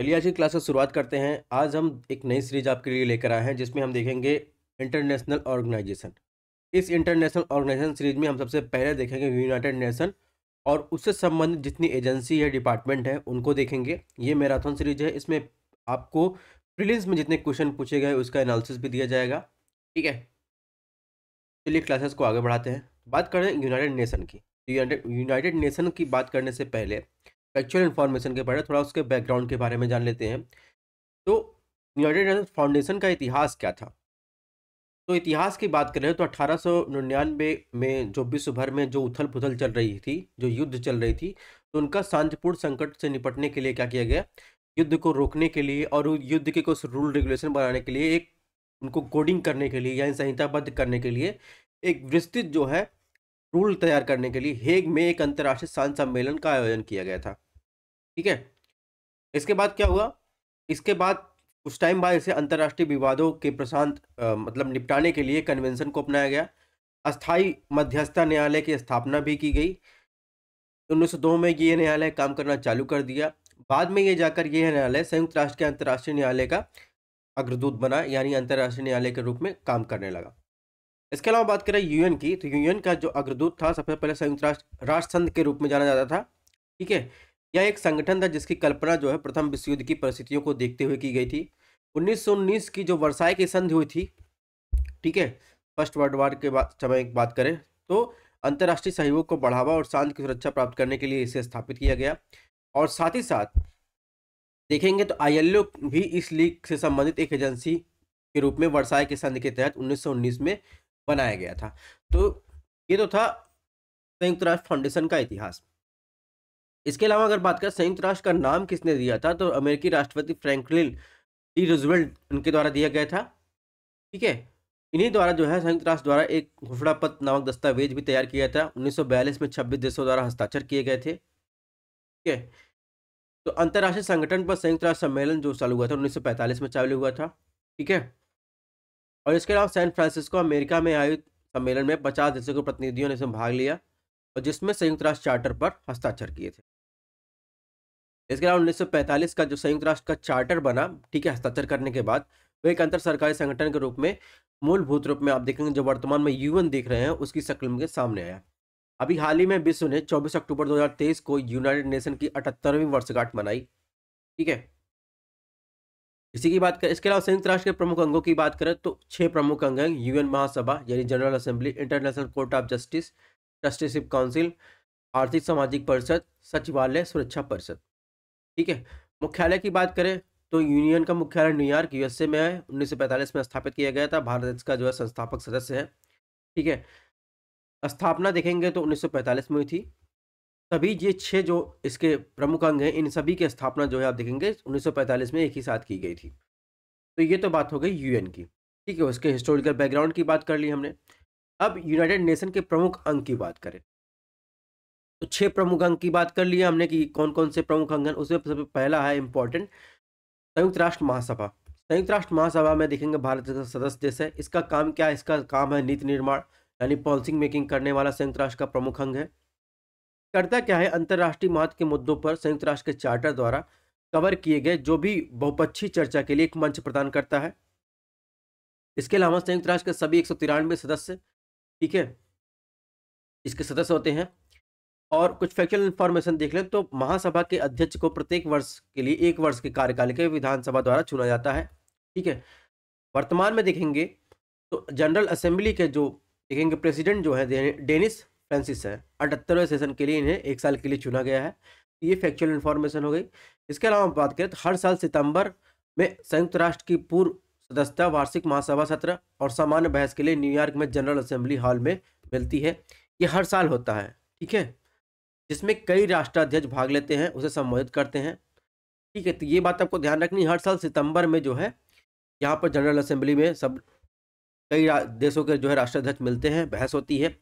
चलिए आज की क्लास का शुरुआत करते हैं आज हम एक नई सीरीज आपके लिए लेकर आए हैं जिसमें हम देखेंगे इंटरनेशनल ऑर्गेनाइजेशन इस इंटरनेशनल ऑर्गेनाइजेशन सीरीज में हम सबसे पहले देखेंगे यूनाइटेड नेशन और उससे संबंधित जितनी एजेंसी है डिपार्टमेंट है उनको देखेंगे ये मैराथन सीरीज है इसमें आपको प्रिलिम्स में जितने क्वेश्चन पूछे गए उसका एनालिसिस भी दिया जाएगा ठीक है चलिए क्लासेस को आगे बढ़ाते हैं बात करें यूनाइटेड नेशन की यूनाइटेड नेशन की बात करने से पहले फैक्चुअल इन्फॉर्मेशन के बारे में थोड़ा उसके बैकग्राउंड के बारे में जान लेते हैं तो यूनाइटेड नेशन फाउंडेशन का इतिहास क्या था तो इतिहास की बात करें तो अठारह में जो विश्व भर में जो उथल पुथल चल रही थी जो युद्ध चल रही थी तो उनका शांतिपूर्ण संकट से निपटने के लिए क्या किया गया युद्ध को रोकने के लिए और युद्ध के कुछ रूल रेगुलेशन बनाने के लिए एक उनको कोडिंग करने के लिए या संहिताबद्ध करने के लिए एक विस्तृत जो है रूल तैयार करने के लिए हेग में एक अंतर्राष्ट्रीय शांत सम्मेलन का आयोजन किया गया था ठीक है इसके बाद क्या हुआ इसके बाद उस टाइम बाद इसे अंतर्राष्ट्रीय विवादों के प्रशांत मतलब निपटाने के लिए कन्वेंशन को अपनाया गया अस्थाई मध्यस्थता न्यायालय की स्थापना भी की गई 1902 में ये न्यायालय काम करना चालू कर दिया बाद में ये जाकर यह न्यायालय संयुक्त राष्ट्र के अंतर्राष्ट्रीय न्यायालय का अग्रदूत बना यानी अंतर्राष्ट्रीय न्यायालय के रूप में काम करने लगा इसके अलावा बात करें यूएन की तो यूएन का जो अग्रदूत था सबसे पहले संयुक्त राष्ट्र राष्ट्र संघ के रूप में जाना जाता था ठीक है यह एक संगठन था जिसकी कल्पना जो है प्रथम विश्व युद्ध की परिस्थितियों को देखते हुए की गई थी 1919 की जो वर्षाई की संधि हुई थी ठीक है फर्स्ट वर्ल्ड वार के बाद समय बात करें तो अंतर्राष्ट्रीय सहयोग को बढ़ावा और शांति की सुरक्षा प्राप्त करने के लिए इसे स्थापित किया गया और साथ ही साथ देखेंगे तो आईएलओ भी इस लीग से संबंधित एक एजेंसी के रूप में वर्षाए के संधि के तहत उन्नीस में बनाया गया था तो ये तो था संयुक्त राष्ट्र फाउंडेशन का इतिहास इसके अलावा अगर बात करें संयुक्त राष्ट्र का नाम किसने दिया था तो अमेरिकी राष्ट्रपति फ्रैंकलिन डी रूजवेल्ट उनके द्वारा दिया गया था ठीक है इन्हीं द्वारा जो है संयुक्त राष्ट्र द्वारा एक घोषणा पत्र नामक दस्तावेज भी तैयार किया था उन्नीस में छब्बीस देशों द्वारा हस्ताक्षर किए गए थे ठीक है तो अंतर्राष्ट्रीय संगठन पर संयुक्त राष्ट्र सम्मेलन जो चालू हुआ था उन्नीस में चालू हुआ था ठीक है और इसके अलावा सैन फ्रांसिस्को अमेरिका में आयोजित सम्मेलन में पचास देशों के प्रतिनिधियों ने इसमें भाग लिया और जिसमें संयुक्त राष्ट्र चार्टर पर हस्ताक्षर किए थे इसके अलावा 1945 का जो संयुक्त राष्ट्र का चार्टर बना ठीक है हस्ताक्षर करने के बाद वो एक अंतर सरकारी संगठन के रूप में मूलभूत रूप में आप देखेंगे जो वर्तमान में यूएन देख रहे हैं उसकी शक्ल के सामने आया अभी हाल ही में विश्व ने 24 अक्टूबर 2023 को यूनाइटेड नेशन की अठहत्तरवीं वर्षगांठ मनाई ठीक है इसी की बात करें इसके अलावा संयुक्त राष्ट्र के प्रमुख अंगों की बात करें तो छह प्रमुख अंग हैं यूएन महासभा यानी General Assembly International Court of Justice Trusteeship Council आर्थिक सामाजिक परिषद सचिवालय सुरक्षा परिषद ठीक है मुख्यालय की बात करें तो यूनियन का मुख्यालय न्यूयॉर्क यूएसए में है पैंतालीस में स्थापित किया गया था भारत का जो है संस्थापक सदस्य है ठीक है स्थापना देखेंगे तो 1945 में हुई थी सभी ये छः जो इसके प्रमुख अंग हैं इन सभी की स्थापना जो है आप देखेंगे 1945 में एक ही साथ की गई थी तो ये तो बात हो गई यूएन की ठीक है उसके हिस्टोरिकल बैकग्राउंड की बात कर ली हमने अब यूनाइटेड नेशन के प्रमुख अंग की बात करें तो प्रमुख अंक की बात कर लिया हमने कि कौन कौन से प्रमुख अंग हैं उसमें सबसे पहला है इंपॉर्टेंट संयुक्त राष्ट्र महासभा संयुक्त राष्ट्र महासभा में देखेंगे भारत का सदस्य देश है इसका काम क्या है इसका काम है नीति निर्माण यानी पॉलिसी मेकिंग करने वाला संयुक्त राष्ट्र का प्रमुख अंग है करता क्या है अंतर्राष्ट्रीय महत्व के मुद्दों पर संयुक्त राष्ट्र के चार्टर द्वारा कवर किए गए जो भी बहुपक्षीय चर्चा के लिए एक मंच प्रदान करता है इसके अलावा संयुक्त राष्ट्र के सभी एक सौ तिरानवे सदस्य ठीक है इसके सदस्य होते हैं और कुछ फैक्चुअल इन्फॉर्मेशन देख लें तो महासभा के अध्यक्ष को प्रत्येक वर्ष के लिए एक वर्ष के कार्यकाल के विधानसभा द्वारा चुना जाता है ठीक है वर्तमान में देखेंगे तो जनरल असेंबली के जो देखेंगे प्रेसिडेंट जो है डेनिस फ्रांसिस है अठहत्तरवें सेशन के लिए इन्हें एक साल के लिए चुना गया है ये फैक्चुअल इन्फॉर्मेशन हो गई इसके अलावा बात करें तो हर साल सितंबर में संयुक्त राष्ट्र की पूर्व सदस्यता वार्षिक महासभा सत्र और सामान्य बहस के लिए न्यूयॉर्क में जनरल असेंबली हॉल में मिलती है ये हर साल होता है ठीक है जिसमें कई राष्ट्राध्यक्ष भाग लेते हैं उसे संबोधित करते हैं ठीक है तो ये बात आपको ध्यान रखनी हर साल सितंबर में जो है यहाँ पर जनरल असेंबली में सब कई देशों के जो है राष्ट्राध्यक्ष मिलते हैं बहस होती है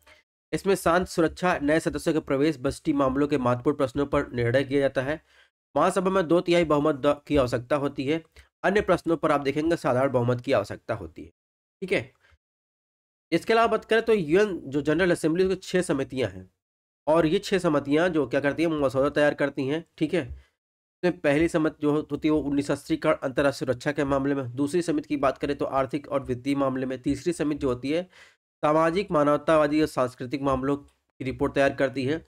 इसमें शांत सुरक्षा नए सदस्यों के प्रवेश बस्ती मामलों के महत्वपूर्ण प्रश्नों पर निर्णय किया जाता है महासभा में दो तिहाई बहुमत की आवश्यकता होती है अन्य प्रश्नों पर आप देखेंगे साधारण बहुमत की आवश्यकता होती है ठीक है इसके अलावा बात करें तो यूएन जो जनरल असेंबली उसकी छः समितियां हैं और ये छह समितियाँ जो क्या करती हैं मसौदा तैयार करती हैं ठीक है इसमें तो पहली समिति जो होती है वो उन्नीस सौ अस्सी का अंतर्राष्ट्रीय सुरक्षा के मामले में दूसरी समिति की बात करें तो आर्थिक और वित्तीय मामले में तीसरी समिति जो होती है सामाजिक मानवतावादी और सांस्कृतिक मामलों की रिपोर्ट तैयार करती है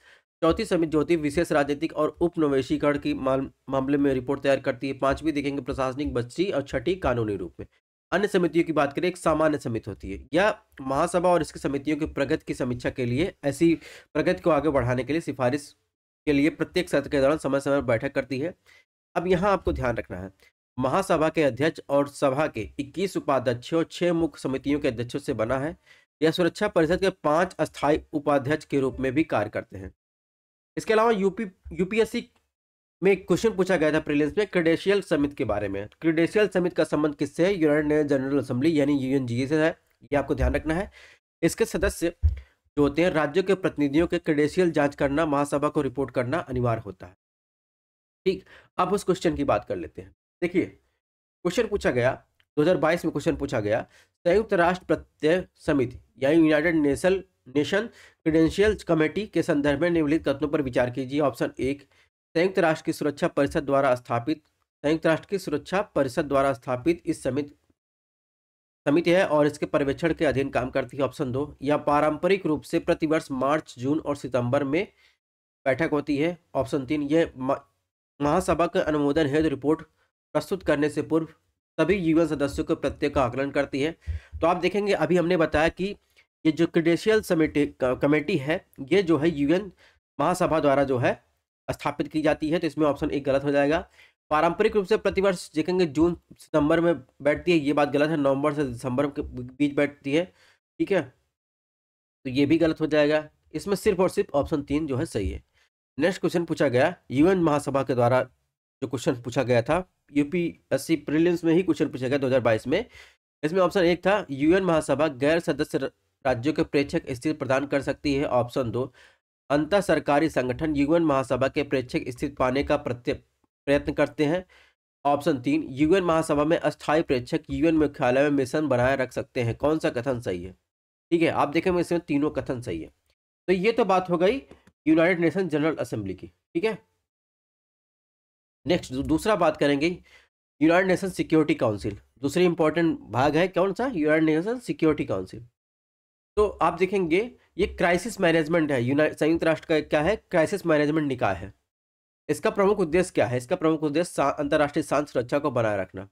चौथी समिति जो होती है विशेष राजनीतिक और उपनिवेशीकरण की मामले में रिपोर्ट तैयार करती है पांचवी देखेंगे प्रशासनिक बच्ची और छठी कानूनी रूप में अन्य समितियों की बात करें एक सामान्य समिति होती है या महासभा और इसकी समितियों की प्रगति की समीक्षा के लिए ऐसी प्रगति को आगे बढ़ाने के लिए सिफारिश के लिए प्रत्येक सत्र के दौरान समय समय पर बैठक करती है अब यहाँ आपको ध्यान रखना है महासभा के अध्यक्ष और सभा के 21 उपाध्यक्षों और छह मुख्य समितियों के अध्यक्षों से बना है यह सुरक्षा परिषद के पांच अस्थायी उपाध्यक्ष के रूप में भी कार्य करते हैं इसके अलावा यूपी यूपीएससी में एक क्वेश्चन पूछा गया था प्रिलियंस में क्रेडेशियल समिट के बारे में क्रेडेशियल समिट का संबंध किससे है यूनाइटेड जनरल असेंबली यानी यूएनजीए से है ये आपको ध्यान रखना है इसके सदस्य जो होते हैं राज्यों के प्रतिनिधियों के क्रेडेशियल जाँच करना महासभा को रिपोर्ट करना अनिवार्य होता है ठीक अब उस क्वेश्चन की बात कर लेते हैं देखिए क्वेश्चन पूछा गया 2022 में क्वेश्चन पूछा गया संयुक्त राष्ट्र प्रत्यय समिति यानी United Nation Nation Credential Committee के संदर्भ में निम्नलिखित कथनों पर विचार कीजिए ऑप्शन एक संयुक्त राष्ट्र की सुरक्षा परिषद द्वारा स्थापित संयुक्त राष्ट्र की सुरक्षा परिषद द्वारा स्थापित इस समिति समिति है और इसके पर्यवेक्षण के अधीन काम करती है ऑप्शन दो यह पारंपरिक रूप से प्रतिवर्ष मार्च जून और सितंबर में बैठक होती है ऑप्शन तीन यह महासभा का अनुमोदन हेतु रिपोर्ट प्रस्तुत करने से पूर्व सभी यूएन सदस्यों के प्रत्यय का आकलन करती है तो आप देखेंगे अभी हमने बताया कि ये जो क्रिडेशियल समिटी कमेटी है ये जो है यूएन महासभा द्वारा जो है स्थापित की जाती है तो इसमें ऑप्शन एक गलत हो जाएगा पारंपरिक रूप से प्रतिवर्ष देखेंगे जून सितंबर में बैठती है ये बात गलत है नवंबर से दिसंबर के बीच बैठती है ठीक है तो ये भी गलत हो जाएगा इसमें सिर्फ और सिर्फ ऑप्शन तीन जो है सही है नेक्स्ट क्वेश्चन पूछा गया यूएन महासभा के द्वारा जो क्वेश्चन पूछा गया था यूपीएससी प्रीलिम्स में ही क्वेश्चन पूछा गया दो में इसमें ऑप्शन एक था यूएन महासभा गैर सदस्य राज्यों के प्रेक्षक स्थिति प्रदान कर सकती है ऑप्शन दो अंतर सरकारी संगठन यूएन महासभा के प्रेक्षक स्थित पाने का प्रयत्न करते हैं ऑप्शन तीन यूएन महासभा में अस्थायी प्रेक्षक यूएन मुख्यालय में मिशन बनाए रख सकते हैं कौन सा कथन सही है ठीक है आप देखेंगे इसमें तीनों कथन सही है तो ये तो बात हो गई यूनाइटेड नेशन जनरल असेंबली की ठीक है नेक्स्ट दूसरा बात करेंगे यूनाइटेड नेशन सिक्योरिटी काउंसिल दूसरी इंपॉर्टेंट भाग है कौन सा यूनाइटेड नेशन सिक्योरिटी काउंसिल तो आप देखेंगे ये क्राइसिस मैनेजमेंट है संयुक्त राष्ट्र का क्या है क्राइसिस मैनेजमेंट निकाय है इसका प्रमुख उद्देश्य क्या है इसका प्रमुख उद्देश्य अंतर्राष्ट्रीय शांत सुरक्षा को बनाए रखना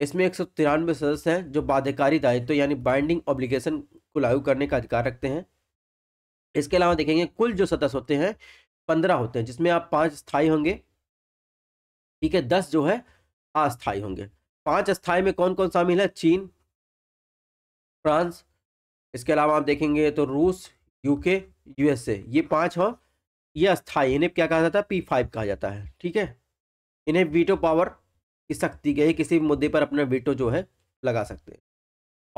इसमें एक सदस्य हैं जो बाध्यकारी दायित्व तो यानी बाइंडिंग ऑब्लिगेशन को लागू करने का अधिकार रखते हैं इसके अलावा देखेंगे कुल जो सदस्य होते हैं पंद्रह होते हैं जिसमें आप पाँच स्थाई होंगे ठीक है दस जो है अस्थाई होंगे पाँच स्थाई में कौन कौन शामिल है चीन फ्रांस इसके अलावा आप देखेंगे तो रूस यूके यूएसए ये पांच हो ये अस्थाई इन्हें क्या कहा जाता है पी फाइव कहा जाता है ठीक है इन्हें वीटो पावर की शक्ति के किसी मुद्दे पर अपना वीटो जो है लगा सकते हैं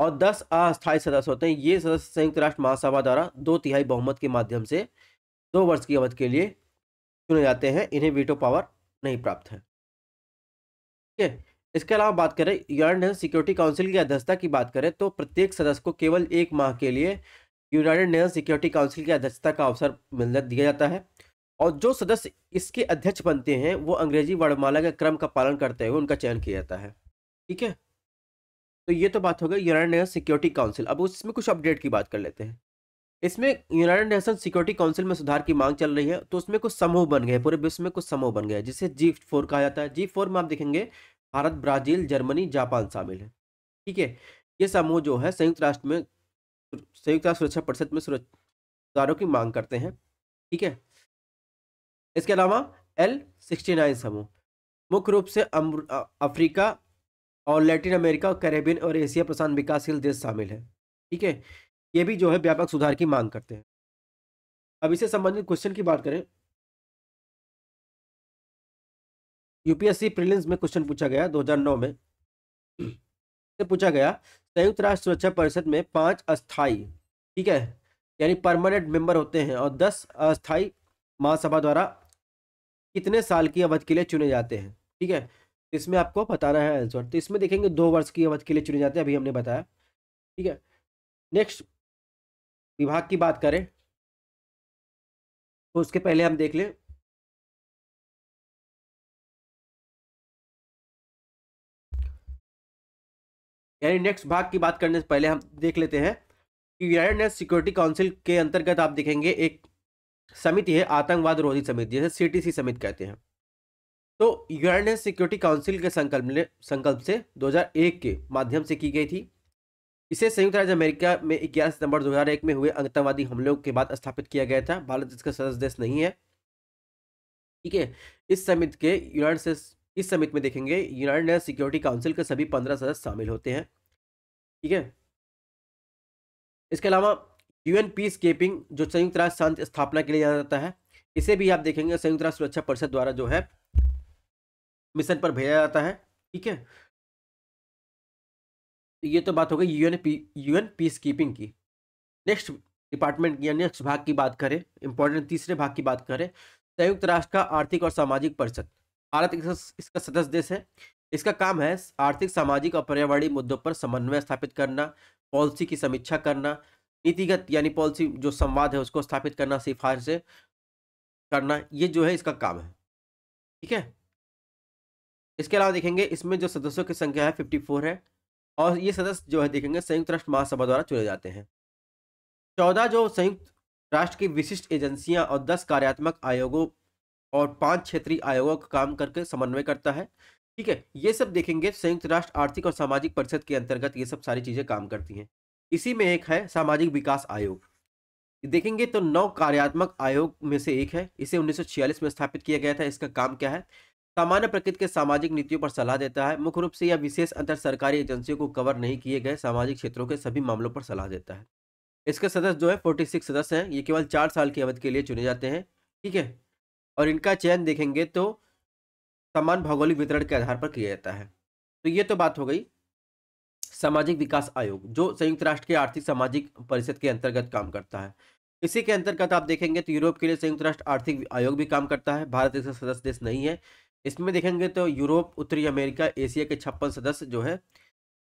और दस अस्थायी सदस्य होते हैं ये सदस्य संयुक्त राष्ट्र महासभा द्वारा दो तिहाई बहुमत के माध्यम से दो वर्ष की अवधि के लिए चुने जाते हैं इन्हें वीटो पावर नहीं प्राप्त है ठीक है इसके अलावा बात करें यूनाइटेड सिक्योरिटी काउंसिल की अध्यक्षता की बात करें तो प्रत्येक सदस्य को केवल एक माह के लिए यूनाइटेड नेशन सिक्योरिटी काउंसिल की अध्यक्षता का अवसर मिलने दिया जाता है और जो सदस्य इसके अध्यक्ष बनते हैं वो अंग्रेजी वर्णमाला के क्रम का पालन करते हुए उनका चयन किया जाता है ठीक है तो ये तो बात हो गई यूनाइटेड नेशन सिक्योरिटी काउंसिल अब उसमें कुछ अपडेट की बात कर लेते हैं इसमें यूनाइटेड नेशन सिक्योरिटी काउंसिल में सुधार की मांग चल रही है तो उसमें कुछ समूह बन गए पूरे विश्व में कुछ समूह बन गए जिसे जी फोर कहा जाता है जी फोर में आप देखेंगे भारत ब्राजील जर्मनी जापान शामिल है ठीक है ये समूह जो है संयुक्त राष्ट्र में संयुक्त राष्ट्र सुरक्षा परिषद में सुरक्षादारों की मांग करते हैं ठीक है इसके अलावा एल सिक्सटी नाइन समूह मुख्य रूप से अफ्रीका और लैटिन अमेरिका कैरेबियन और एशिया प्रशांत विकासशील देश शामिल है ठीक है ये भी जो है व्यापक सुधार की मांग करते हैं अब इससे संबंधित क्वेश्चन की बात करें यूपीएससी प्रीलिम्स में क्वेश्चन पूछा गया 2009 में से पूछा गया संयुक्त राष्ट्र सुरक्षा परिषद में पांच अस्थाई ठीक है यानी परमानेंट मेंबर होते हैं और दस अस्थाई महासभा द्वारा कितने साल की अवधि के लिए चुने जाते हैं ठीक है इसमें आपको बताना है आंसर तो इसमें देखेंगे दो वर्ष की अवधि के लिए चुने जाते हैं अभी हमने बताया ठीक है नेक्स्ट विभाग की बात करें तो उसके पहले हम देख लें यानी नेक्स्ट भाग की बात करने से पहले हम देख लेते हैं कि यूनाइटेड नेशन सिक्योरिटी काउंसिल के अंतर्गत आप देखेंगे एक समिति है आतंकवाद रोधी समिति जिसे सी टी सी समिति कहते हैं तो यूनाइटेड नेशन सिक्योरिटी काउंसिल के संकल्प ने संकल्प से 2001 के माध्यम से की गई थी इसे संयुक्त राज्य अमेरिका में 11 सितंबर 2001 में हुए आतंकवादी हमलों के बाद स्थापित किया गया था भारत इसका सदस्य देश नहीं है ठीक है इस समिति के यूनाइटेड इस समिति में देखेंगे यूनाइटेड नेशन सिक्योरिटी काउंसिल के सभी पंद्रह सदस्य शामिल होते हैं ठीक है इसके अलावा यूएन पीस कीपिंग जो संयुक्त राष्ट्र शांति स्थापना के लिए जाना जाता है इसे भी आप देखेंगे संयुक्त राष्ट्र सुरक्षा परिषद द्वारा जो है मिशन पर भेजा जाता है ठीक है ये तो बात हो गई UN P UN peacekeeping की नेक्स्ट डिपार्टमेंट या नेक्स्ट भाग की बात करें इंपॉर्टेंट तीसरे भाग की बात करें संयुक्त राष्ट्र का आर्थिक और सामाजिक परिषद भारत इसका सदस्य देश है इसका काम है आर्थिक सामाजिक और पर्यावरणीय मुद्दों पर समन्वय स्थापित करना पॉलिसी की समीक्षा करना नीतिगत यानी पॉलिसी जो संवाद है उसको स्थापित करना सिफारिशें करना ये जो है इसका काम है ठीक है इसके अलावा देखेंगे इसमें जो सदस्यों की संख्या है फिफ्टी फोर है और ये सदस्य जो है देखेंगे संयुक्त राष्ट्र महासभा द्वारा चुने जाते हैं चौदह जो संयुक्त राष्ट्र की विशिष्ट एजेंसियां और दस कार्यात्मक आयोगों और पांच क्षेत्रीय आयोगों का काम करके समन्वय करता है ठीक है ये सब देखेंगे संयुक्त राष्ट्र आर्थिक और सामाजिक परिषद के अंतर्गत ये सब सारी चीज़ें काम करती हैं इसी में एक है सामाजिक विकास आयोग देखेंगे तो नौ कार्यात्मक आयोग में से एक है इसे 1946 में स्थापित किया गया था इसका काम क्या है सामान्य प्रकृति के सामाजिक नीतियों पर सलाह देता है मुख्य रूप से यह विशेष अंतर सरकारी एजेंसियों को कवर नहीं किए गए सामाजिक क्षेत्रों के सभी मामलों पर सलाह देता है इसके सदस्य जो है फोर्टी सिक्स सदस्य हैं ये केवल चार साल की अवधि के लिए चुने जाते हैं ठीक है और इनका चयन देखेंगे तो समान भौगोलिक वितरण के आधार पर किया जाता है तो ये तो बात हो गई सामाजिक विकास आयोग जो संयुक्त राष्ट्र के आर्थिक सामाजिक परिषद के अंतर्गत काम करता है इसी के अंतर्गत आप देखेंगे तो यूरोप के लिए संयुक्त राष्ट्र आर्थिक आयोग भी काम करता है भारत इसका सदस्य देश नहीं है इसमें देखेंगे तो यूरोप उत्तरी अमेरिका एशिया के छप्पन सदस्य जो है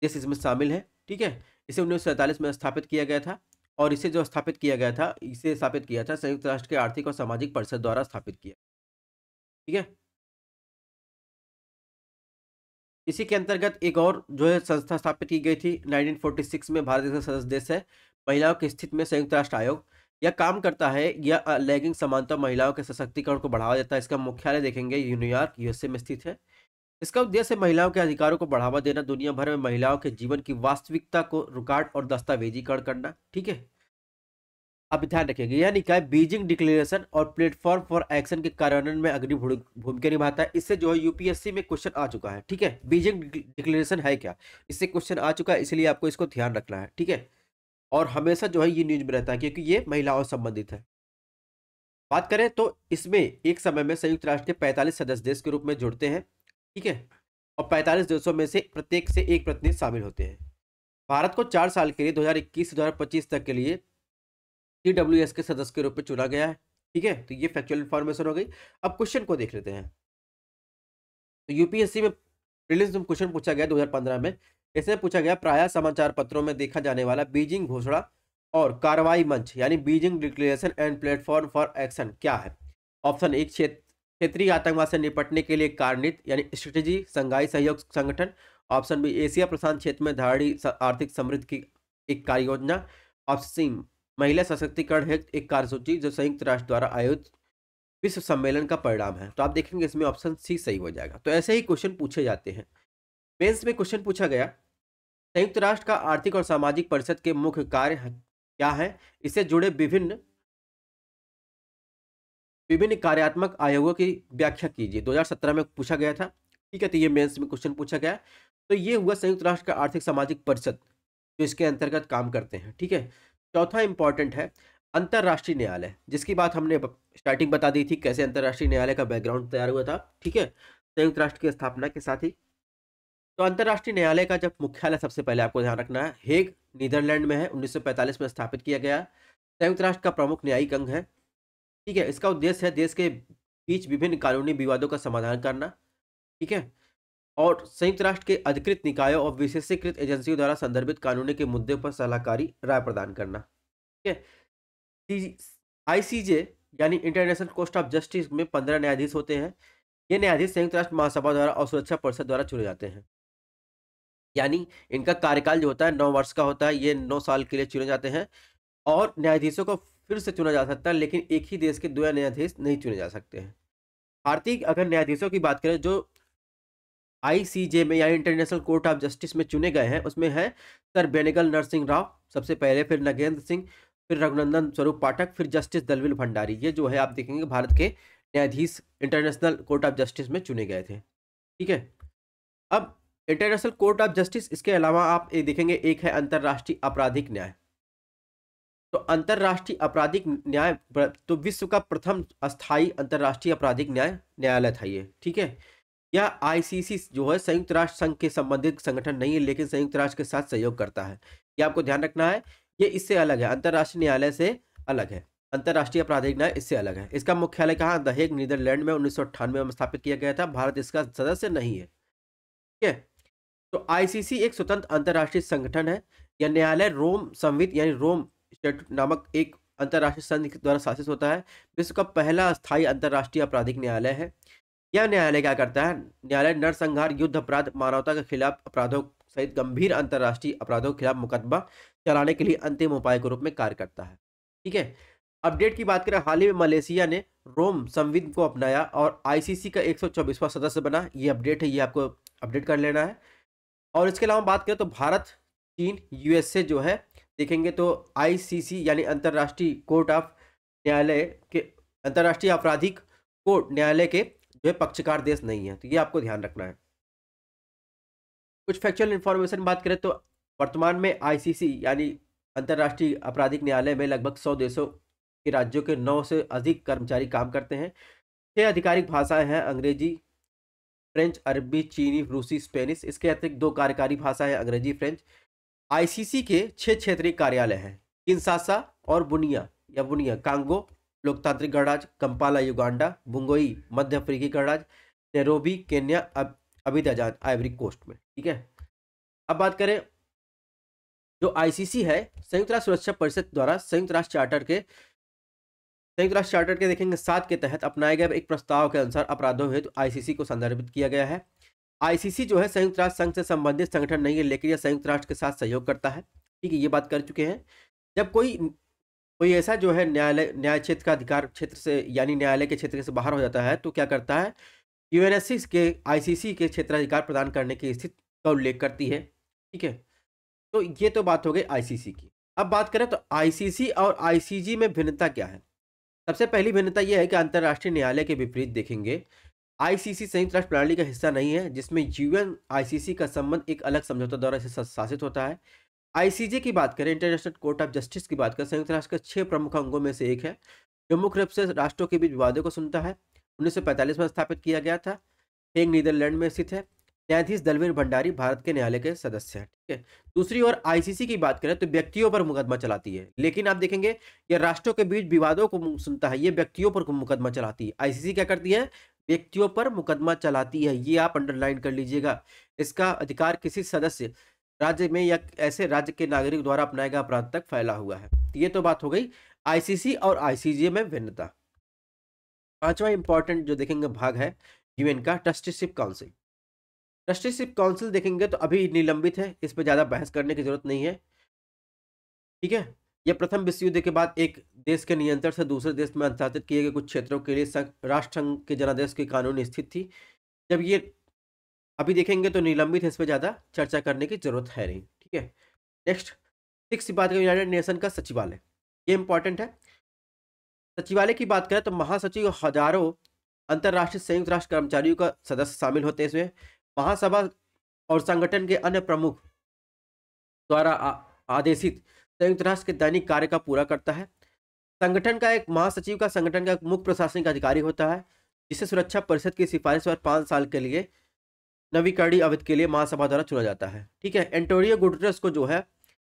देश इसमें शामिल है ठीक है इसे उन्नीस में स्थापित किया गया था और इसे जो स्थापित किया गया था इसे स्थापित किया था संयुक्त राष्ट्र के आर्थिक और सामाजिक परिषद द्वारा स्थापित किया ठीक है इसी के अंतर्गत एक और जो है संस्था स्थापित की गई थी 1946 में भारत का सदस्य देश है महिलाओं की स्थिति में संयुक्त राष्ट्र आयोग यह काम करता है यह लैंगिक समानता महिलाओं के सशक्तिकरण को बढ़ावा देता है इसका मुख्यालय देखेंगे न्यूयॉर्क यूएसए में स्थित है इसका उद्देश्य महिलाओं के अधिकारों को बढ़ावा देना दुनिया भर में महिलाओं के जीवन की वास्तविकता को रुकाट और दस्तावेजीकरण करना ठीक है आप ध्यान रखेंगे यह निकाय बीजिंग डिक्लेरेशन और प्लेटफॉर्म फॉर एक्शन के कार्यान्वयन में अग्नि भूमिका निभाता है इससे जो है यूपीएससी में क्वेश्चन आ चुका है ठीक है बीजिंग डिक्लेरेशन है क्या इससे क्वेश्चन आ चुका है इसलिए आपको इसको ध्यान रखना है ठीक है और हमेशा जो है ये न्यूज में रहता है क्योंकि ये महिलाओं संबंधित है बात करें तो इसमें एक समय में संयुक्त राष्ट्र के पैंतालीस सदस्य देश के रूप में जुड़ते हैं ठीक है और 45 देशों में से प्रत्येक से एक प्रतिनिधि शामिल होते हैं भारत को चार साल के लिए 2021 से 2025 तक के लिए टी के सदस्य के रूप में चुना गया है ठीक है तो ये फैक्चुअल इन्फॉर्मेशन हो गई अब क्वेश्चन को देख लेते हैं तो यूपीएससी में रिलीज में क्वेश्चन पूछा गया पंद्रह में इसमें पूछा गया प्राय समाचार पत्रों में देखा जाने वाला बीजिंग घोषणा और कार्रवाई मंच यानी Beijing Declaration and Platform for Action क्या है ऑप्शन एक क्षेत्र क्षेत्रीय आतंकवाद से निपटने के लिए कार्यान्वित यानी स्ट्रेटेजी संघाई सहयोग संगठन ऑप्शन बी एशिया प्रशांत क्षेत्र में धारणी आर्थिक समृद्धि की एक कार्य योजना ऑप्शन महिला सशक्तिकरण हेतु एक कार्यसूची जो संयुक्त राष्ट्र द्वारा आयोजित विश्व सम्मेलन का परिणाम है तो आप देखेंगे इसमें ऑप्शन सी सही हो जाएगा तो ऐसे ही क्वेश्चन पूछे जाते हैं मेन्स में क्वेश्चन पूछा गया संयुक्त राष्ट्र का आर्थिक और सामाजिक परिषद के मुख्य कार्य क्या है इससे जुड़े विभिन्न विभिन्न कार्यात्मक आयोगों की व्याख्या कीजिए 2017 में पूछा गया था ठीक है तो ये मेंस में क्वेश्चन पूछा गया तो ये हुआ संयुक्त राष्ट्र का आर्थिक सामाजिक परिषद जो इसके अंतर्गत काम करते हैं ठीक है चौथा इंपॉर्टेंट है अंतर्राष्ट्रीय न्यायालय जिसकी बात हमने स्टार्टिंग बता दी थी कैसे अंतर्राष्ट्रीय न्यायालय का बैकग्राउंड तैयार हुआ था ठीक है संयुक्त राष्ट्र की स्थापना के साथ ही तो अंतर्राष्ट्रीय न्यायालय का जब मुख्यालय सबसे पहले आपको ध्यान रखना है हेग नीदरलैंड में है 1945 में स्थापित किया गया संयुक्त राष्ट्र का प्रमुख न्यायिक अंग है ठीक है इसका उद्देश्य है देश के बीच विभिन्न कानूनी विवादों का समाधान करना ठीक है और संयुक्त राष्ट्र के अधिकृत निकायों और विशेषीकृत एजेंसियों द्वारा संदर्भित कानूनी के मुद्दे पर सलाहकारी राय प्रदान करना ठीक है आईसीजे यानी इंटरनेशनल कोर्ट ऑफ जस्टिस में पंद्रह न्यायाधीश होते हैं ये न्यायाधीश संयुक्त राष्ट्र महासभा द्वारा और सुरक्षा परिषद द्वारा चुने जाते हैं यानी इनका कार्यकाल जो होता है नौ वर्ष का होता है ये नौ साल के लिए चुने जाते हैं और न्यायाधीशों को फिर से चुना जा सकता है लेकिन एक ही देश के दो न्यायाधीश नहीं चुने जा सकते हैं भारतीय अगर न्यायाधीशों की बात करें जो आईसीजे में या इंटरनेशनल कोर्ट ऑफ जस्टिस में चुने गए हैं उसमें है सर बेनेगल नरसिंह राव सबसे पहले फिर नगेंद्र सिंह फिर रघुनंदन स्वरूप पाठक फिर जस्टिस दलविल भंडारी ये जो है आप देखेंगे भारत के न्यायाधीश इंटरनेशनल कोर्ट ऑफ जस्टिस में चुने गए थे ठीक है अब इंटरनेशनल कोर्ट ऑफ जस्टिस इसके अलावा आप ये देखेंगे एक है अंतर्राष्ट्रीय आपराधिक न्याय तो अंतर्राष्ट्रीय आपराधिक न्याय तो विश्व का प्रथम स्थायी अंतर्राष्ट्रीय आपराधिक न्याय न्यायालय था ये ठीक है यह आईसीसी जो है संयुक्त राष्ट्र संघ के संबंधित संगठन नहीं है लेकिन संयुक्त राष्ट्र के साथ सहयोग करता है ये आपको ध्यान रखना है ये इससे अलग है अंतर्राष्ट्रीय न्यायालय से अलग है अंतर्राष्ट्रीय आपराधिक न्याय इससे अलग है इसका मुख्यालय कहाँ दहेग नीदरलैंड में उन्नीस में स्थापित किया गया था भारत इसका सदस्य नहीं है ठीक है तो आईसीसी एक स्वतंत्र अंतर्राष्ट्रीय संगठन है यह न्यायालय रोम संविध यानी रोम स्टेट नामक एक अंतर्राष्ट्रीय संघ द्वारा शासित होता है विश्व का पहला स्थायी अंतर्राष्ट्रीय आपराधिक न्यायालय है यह न्यायालय क्या करता है न्यायालय नरसंहार युद्ध अपराध मानवता के खिलाफ अपराधों सहित गंभीर अंतर्राष्ट्रीय अपराधों के खिलाफ मुकदमा चलाने के लिए अंतिम उपाय के रूप में कार्य करता है ठीक है अपडेट की बात करें हाल ही में मलेशिया ने रोम संविध को अपनाया और आईसीसी का एक सदस्य बना ये अपडेट है ये आपको अपडेट कर लेना है और इसके अलावा बात करें तो भारत चीन यूएसए जो है देखेंगे तो आईसीसी यानी अंतर्राष्ट्रीय कोर्ट ऑफ न्यायालय के अंतर्राष्ट्रीय आपराधिक कोर्ट न्यायालय के जो है पक्षकार देश नहीं है तो ये आपको ध्यान रखना है कुछ फैक्चुअल इन्फॉर्मेशन बात करें तो वर्तमान में आईसीसी यानी अंतर्राष्ट्रीय आपराधिक न्यायालय में लगभग सौ देशों के राज्यों के नौ से अधिक कर्मचारी काम करते हैं छह आधिकारिक भाषाएं हैं अंग्रेजी फ्रेंच अरबी चीनी रूसी स्पेनिश इसके अतिरिक्त दो कार्यकारी भाषा है अंग्रेजी फ्रेंच आईसीसी के छह क्षेत्रीय कार्यालय हैं किन्सासा और बुनिया या बुनिया कांगो लोकतांत्रिक गणराज कंपाला युगांडा बुंगोई मध्य अफ्रीकी गणराज नेरोबी केन्या अब अबिदाजान तो आइवरी कोस्ट में ठीक है अब बात करें जो आईसीसी है संयुक्त राष्ट्र सुरक्षा परिषद द्वारा संयुक्त राष्ट्र चार्टर के संयुक्त राष्ट्र चार्टर के देखेंगे सात के तहत अपनाए गए एक प्रस्ताव के अनुसार अपराधों हेतु तो आईसीसी को संदर्भित किया गया है आईसीसी जो है संयुक्त राष्ट्र संघ से संबंधित संगठन नहीं है लेकिन यह संयुक्त राष्ट्र के साथ सहयोग करता है ठीक है ये बात कर चुके हैं जब कोई कोई ऐसा जो है न्यायालय न्याय क्षेत्र का अधिकार क्षेत्र से यानी न्यायालय के क्षेत्र से बाहर हो जाता है तो क्या करता है यूएनएससी के आईसीसी के क्षेत्राधिकार प्रदान करने की स्थिति का उल्लेख करती है ठीक है तो ये तो बात हो गई आईसीसी की अब बात करें तो आईसीसी और आईसीजी में भिन्नता क्या है सबसे पहली भिन्नता यह है कि अंतर्राष्ट्रीय न्यायालय के विपरीत देखेंगे आईसीसी संयुक्त राष्ट्र प्रणाली का हिस्सा नहीं है जिसमें यूएन आईसीसी का संबंध एक अलग समझौता द्वारा से शासित होता है आईसीजे की बात करें इंटरनेशनल कोर्ट ऑफ जस्टिस की बात करें संयुक्त राष्ट्र के छह प्रमुख अंगों में से एक है जो मुख्य रूप से राष्ट्रों के बीच विवादों को सुनता है उन्नीस में स्थापित किया गया था एक नीदरलैंड में स्थित है न्यायाधीश दलवीर भंडारी भारत के न्यायालय के सदस्य हैं ठीक है दूसरी ओर आईसीसी की बात करें तो व्यक्तियों पर मुकदमा चलाती है लेकिन आप देखेंगे ये राष्ट्रों के बीच विवादों को सुनता है ये व्यक्तियों पर मुकदमा चलाती है आईसीसी क्या करती है व्यक्तियों पर मुकदमा चलाती है ये आप अंडरलाइन कर लीजिएगा इसका अधिकार किसी सदस्य राज्य में या ऐसे राज्य के नागरिक द्वारा अपनाए गए अपराध तक फैला हुआ है ये तो बात हो गई आईसीसी और आईसीजे में भिन्नता पांचवा इंपॉर्टेंट जो देखेंगे भाग है यूएन का ट्रस्टीशिप काउंसिल ट्रस्टीशिप काउंसिल देखेंगे तो अभी निलंबित है इस पर ज़्यादा बहस करने की जरूरत नहीं है ठीक है यह प्रथम विश्व युद्ध के बाद एक देश के नियंत्रण से दूसरे देश में हस्तांतरित किए गए कुछ क्षेत्रों के लिए राष्ट्र संघ के जनादेश की कानूनी स्थिति थी जब ये अभी देखेंगे तो निलंबित है पर ज़्यादा चर्चा करने की जरूरत है नहीं ठीक है नेक्स्ट सिक्स बात करें यूनाइटेड नेशन का सचिवालय ये इंपॉर्टेंट है सचिवालय की बात करें तो महासचिव हजारों अंतर्राष्ट्रीय संयुक्त राष्ट्र कर्मचारियों का सदस्य शामिल होते हैं इसमें महासभा और संगठन के अन्य प्रमुख द्वारा आदेशित संयुक्त राष्ट्र के दैनिक कार्य का पूरा करता है संगठन का एक महासचिव का संगठन का एक मुख्य प्रशासनिक अधिकारी होता है जिसे सुरक्षा परिषद की सिफारिश पर पाँच साल के लिए नवीकरणीय अवधि के लिए महासभा द्वारा चुना जाता है ठीक है एंटोनियो गुटरस को जो है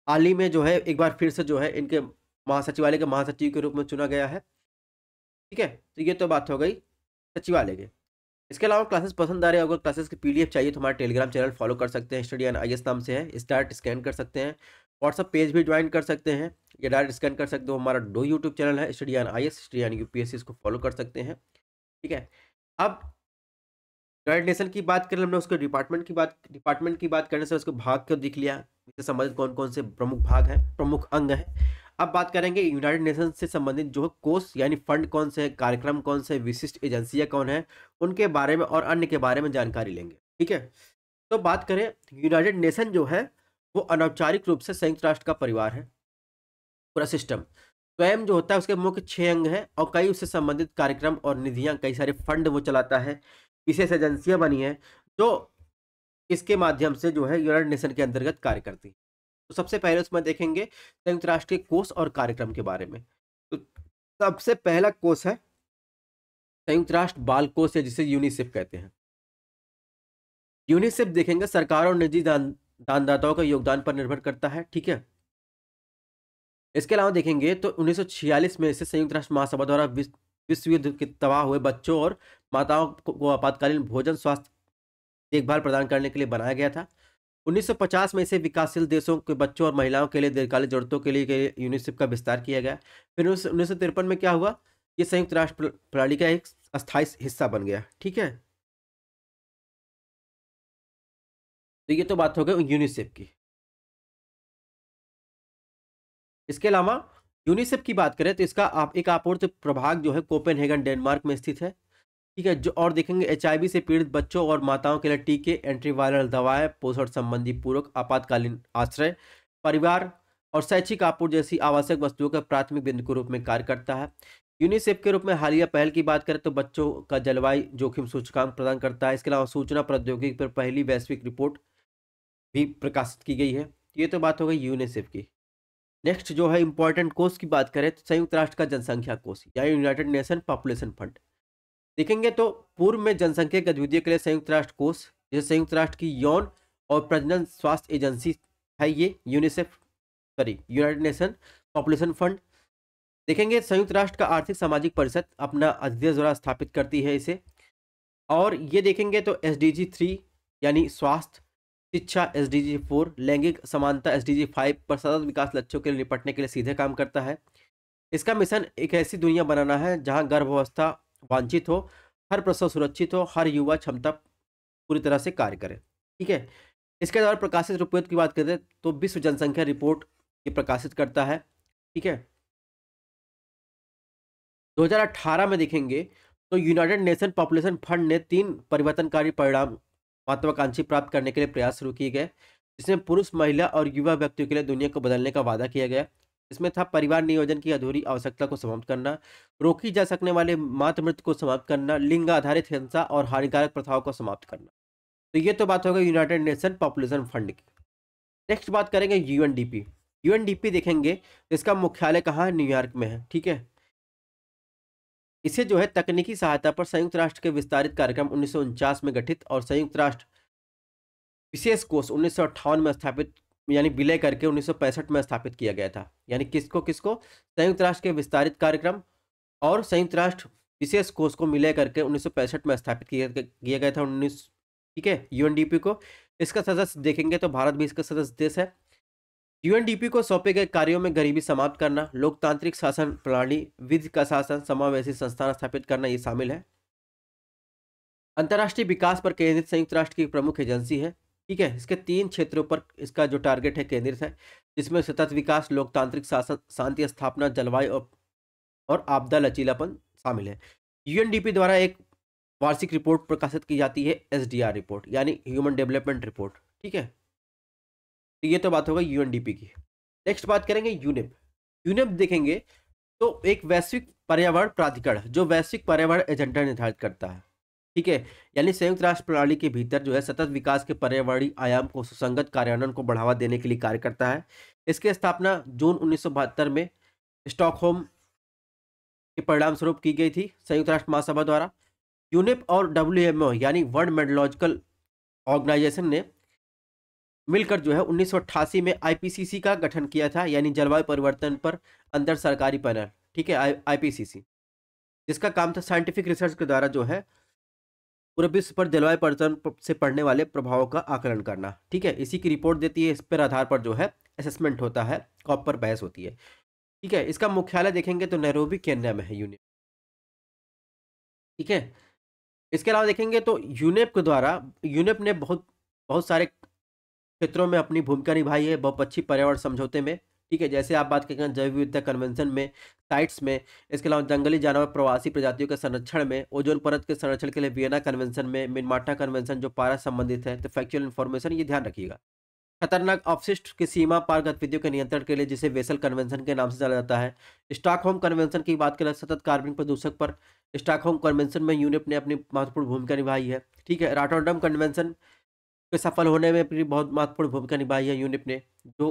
हाल ही में जो है एक बार फिर से जो है इनके महासचिवालय के महासचिव के रूप में चुना गया है ठीक है तो ये तो बात हो गई सचिवालय के इसके अलावा क्लासेस पसंद आ रहे हैं अगर क्लासेस की पीडीएफ चाहिए तो हमारे टेलीग्राम चैनल फॉलो कर सकते हैं स्टडी एन आई नाम से है स्टार्ट स्कैन कर सकते हैं व्हाट्सअप पेज भी ज्वाइन कर सकते हैं या डायरेक्ट स्कैन कर सकते हो हमारा दो यूट्यूब चैनल है स्टडियान आई एस स्टडियान यू पी इसको फॉलो कर सकते हैं ठीक है अब यूनाइटेड नेशन की बात करें हमने उसके डिपार्टमेंट की बात डिपार्टमेंट की बात करने से उसके भाग क्यों दिख लिया इससे संबंधित कौन कौन से प्रमुख भाग हैं प्रमुख अंग हैं अब बात करेंगे यूनाइटेड नेशन से संबंधित जो कोर्स यानी फंड कौन से कार्यक्रम कौन से विशिष्ट एजेंसियाँ कौन है उनके बारे में और अन्य के बारे में जानकारी लेंगे ठीक है तो बात करें यूनाइटेड नेशन जो है वो अनौपचारिक रूप से संयुक्त राष्ट्र का परिवार है पूरा सिस्टम स्वयं जो होता है उसके मुख्य छह अंग हैं और कई उससे संबंधित कार्यक्रम और निधियां कई सारे फंड वो चलाता है विशेष एजेंसियां बनी हैं जो इसके माध्यम से जो है यूनाइटेड नेशन के अंतर्गत कार्य करती है तो सबसे पहले उसमें देखेंगे संयुक्त राष्ट्र के कोष और कार्यक्रम के बारे में तो सबसे पहला कोष है संयुक्त राष्ट्र बाल कोष है जिसे यूनिसेफ कहते हैं यूनिसेफ देखेंगे सरकार और निजी दानदाताओं का योगदान पर निर्भर करता है ठीक है इसके अलावा देखेंगे तो 1946 में इसे संयुक्त राष्ट्र महासभा द्वारा विश्व युद्ध के तबाह हुए बच्चों और माताओं को आपातकालीन भोजन स्वास्थ्य देखभाल प्रदान करने के लिए बनाया गया था 1950 में इसे विकासशील देशों के बच्चों और महिलाओं के लिए दीर्घकालीन जरूरतों के लिए, लिए यूनिसेफ का विस्तार किया गया फिर उन्नीस में क्या हुआ ये संयुक्त राष्ट्र प्रणाली का एक अस्थायी हिस्सा बन गया ठीक है तो ये तो बात हो गई यूनिसेफ की इसके अलावा यूनिसेफ की बात करें तो इसका आप एक आपूर्त प्रभाग जो है कोपेनहेगन डेनमार्क में स्थित है ठीक है जो और देखेंगे एच से पीड़ित बच्चों और माताओं के लिए टीके एंट्रीवायरल दवाएं पोषण संबंधी पूरक आपातकालीन आश्रय परिवार और शैक्षिक आपूर्ति जैसी आवश्यक वस्तुओं का प्राथमिक बिंदु के रूप में कार्य करता है यूनिसेफ के रूप में हालिया पहल की बात करें तो बच्चों का जलवायु जोखिम सूचकांक प्रदान करता है इसके अलावा सूचना प्रौद्योगिकी पर पहली वैश्विक रिपोर्ट भी प्रकाशित की गई है तो ये तो बात हो गई यूनिसेफ की नेक्स्ट जो है इंपॉर्टेंट कोष की बात करें तो संयुक्त राष्ट्र का जनसंख्या कोर्स या यूनाइटेड नेशन पॉपुलेशन फंड देखेंगे तो पूर्व में जनसंख्या गतिविधियों के लिए संयुक्त राष्ट्र कोष जैसे संयुक्त राष्ट्र की यौन और प्रजनन स्वास्थ्य एजेंसी है ये UNICEF sorry United Nation Population Fund देखेंगे संयुक्त राष्ट्र का आर्थिक सामाजिक परिषद अपना अध्यक्ष द्वारा स्थापित करती है इसे और ये देखेंगे तो एस डी जी थ्री यानी स्वास्थ्य शिक्षा एस डी जी फोर लैंगिक समानता एस डी जी फाइव पर सतत विकास लक्ष्यों के लिए निपटने के लिए सीधे काम करता है इसका मिशन एक ऐसी दुनिया बनाना है जहां गर्भावस्था वांछित हो हर प्रसव सुरक्षित हो हर युवा क्षमता पूरी तरह से कार्य करे ठीक है इसके द्वारा प्रकाशित रुपयोत की बात करें तो विश्व जनसंख्या रिपोर्ट ये प्रकाशित करता है ठीक है 2018 में देखेंगे तो यूनाइटेड नेशन पॉपुलेशन फंड ने तीन परिवर्तनकारी परिणाम महत्वाकांक्षी प्राप्त करने के लिए प्रयास शुरू किए गए जिसमें पुरुष महिला और युवा व्यक्तियों के लिए दुनिया को बदलने का वादा किया गया इसमें था परिवार नियोजन की अधूरी आवश्यकता को समाप्त करना रोकी जा सकने वाले मात मृत्यु को समाप्त करना लिंग आधारित हिंसा और हानिकारक प्रथाओं को समाप्त करना तो ये तो बात होगा यूनाइटेड नेशन पॉपुलेशन फंड की नेक्स्ट बात करेंगे यूएनडीपी यूएनडीपी देखेंगे इसका मुख्यालय कहाँ न्यूयॉर्क में है ठीक है इसे जो है तकनीकी सहायता पर संयुक्त राष्ट्र के विस्तारित कार्यक्रम उन्नीस में गठित और संयुक्त राष्ट्र विशेष कोष उन्नीस में स्थापित यानी विलय करके उन्नीस में स्थापित किया गया था यानी किसको किसको संयुक्त राष्ट्र के विस्तारित कार्यक्रम और संयुक्त राष्ट्र विशेष कोष को मिलय करके उन्नीस में स्थापित किया गया था उन्नीस ठीक है यूएनडीपी को इसका सदस्य देखेंगे तो भारत भी इसका सदस्य देश है यूएनडीपी को सौंपे गए कार्यों में गरीबी समाप्त करना लोकतांत्रिक शासन प्रणाली विधि का शासन समावेशी संस्थान स्थापित करना ये शामिल है अंतर्राष्ट्रीय विकास पर केंद्रित संयुक्त राष्ट्र की प्रमुख एजेंसी है ठीक है इसके तीन क्षेत्रों पर इसका जो टारगेट है केंद्रित है जिसमें सतत विकास लोकतांत्रिक शासन शांति स्थापना जलवायु और, और आपदा लचीलापन शामिल है यूएनडीपी द्वारा एक वार्षिक रिपोर्ट प्रकाशित की जाती है एसडीआर रिपोर्ट यानी ह्यूमन डेवलपमेंट रिपोर्ट ठीक है तो ये तो बात होगा यू की नेक्स्ट बात करेंगे यूनिप यूनिप देखेंगे तो एक वैश्विक पर्यावरण प्राधिकरण जो वैश्विक पर्यावरण एजेंडा निर्धारित करता है ठीक है यानी संयुक्त राष्ट्र प्रणाली के भीतर जो है सतत विकास के पर्यावरणीय आयाम को सुसंगत कार्यान्वयन को बढ़ावा देने के लिए कार्य करता है इसकी स्थापना जून उन्नीस में स्टॉकहोम के परिणाम स्वरूप की गई थी संयुक्त राष्ट्र महासभा द्वारा यूनिप और डब्ल्यू यानी वर्ल्ड मेडोलॉजिकल ऑर्गेनाइजेशन ने मिलकर जो है उन्नीस में आईपीसीसी का गठन किया था यानी जलवायु परिवर्तन पर अंतर सरकारी पैनल ठीक है आईपीसीसी जिसका काम था साइंटिफिक रिसर्च के द्वारा जो है पूरे विश्व पर जलवायु परिवर्तन से पड़ने वाले प्रभावों का आकलन करना ठीक है इसी की रिपोर्ट देती है इस पर आधार पर जो है असेसमेंट होता है कॉप पर बहस होती है ठीक है इसका मुख्यालय देखेंगे तो नैरोबी केन्या में है यूनिट ठीक है इसके अलावा देखेंगे तो यूनेप के द्वारा यूनेप ने बहुत बहुत सारे क्षेत्रों में अपनी भूमिका निभाई है अच्छी पर्यावरण समझौते में ठीक है जैसे आप बात करेंगे जैव विविधता कन्वेंशन में साइट्स में इसके अलावा जंगली जानवर प्रवासी प्रजातियों के संरक्षण में ओजोन परत के संरक्षण के लिए वियना कन्वेंशन में मिनमाटा कन्वेंशन जो पारा संबंधित है तो फैक्चुअल इन्फॉर्मेशन ये ध्यान रखिएगा खतरनाक अवशिष्ट की सीमा पार गतिविधियों के नियंत्रण के लिए जिसे वेसल कन्वेंशन के नाम से जाना जाता है स्टॉकहोम कन्वेंशन की बात करें सतत कार्बन प्रदूषक पर स्टॉकहोम कन्वेंशन में यूनिट ने अपनी महत्वपूर्ण भूमिका निभाई है ठीक है राटोडम कन्वेंशन के सफल होने में भी बहुत महत्वपूर्ण भूमिका निभाई है यूनिप ने जो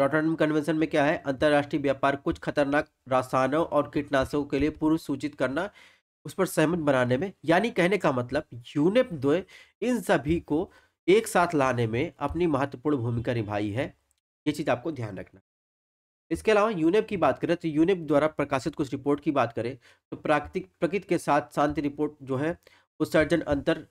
रोटरडम कन्वेंशन में क्या है अंतर्राष्ट्रीय व्यापार कुछ खतरनाक रसायनों और कीटनाशकों के लिए पूर्व सूचित करना उस पर सहमत बनाने में यानी कहने का मतलब यूनिप दो इन सभी को एक साथ लाने में अपनी महत्वपूर्ण भूमिका निभाई है ये चीज़ आपको ध्यान रखना इसके अलावा यूनेप की बात करें तो यूनेप द्वारा प्रकाशित कुछ रिपोर्ट की बात करें तो प्राकृतिक प्रकृति के साथ शांति रिपोर्ट जो है उत्सर्जन अंतर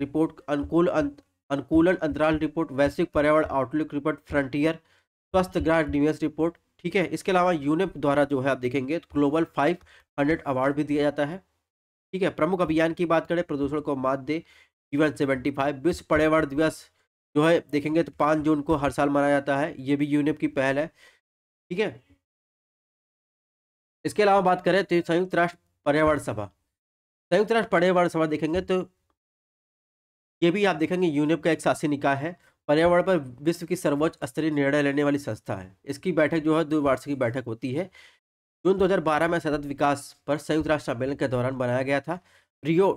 रिपोर्ट अनुकूल अंत अनुकूलन अंतराल रिपोर्ट वैश्विक पर्यावरण आउटलुक रिपोर्ट फ्रंटियर स्वस्थ ग्रह निवेश रिपोर्ट ठीक है इसके अलावा यूनेप द्वारा जो है आप देखेंगे तो ग्लोबल फाइव हंड्रेड अवार्ड भी दिया जाता है ठीक है प्रमुख अभियान की बात करें प्रदूषण को मात दे यूएन सेवेंटी फाइव विश्व पर्यावरण दिवस जो है देखेंगे तो पाँच जून को हर साल मनाया जाता है ये भी यूनेप की पहल है ठीक है इसके अलावा बात करें तो संयुक्त राष्ट्र पर्यावरण सभा संयुक्त राष्ट्र पर्यावरण सभा देखेंगे तो ये भी आप देखेंगे यूनेप का एक शासी निकाय है पर्यावरण पर विश्व की सर्वोच्च स्तरीय निर्णय लेने वाली संस्था है इसकी बैठक जो है द्विवार्षिकी बैठक होती है जून 2012 में सतत विकास पर संयुक्त राष्ट्र सम्मेलन के दौरान बनाया गया था रियो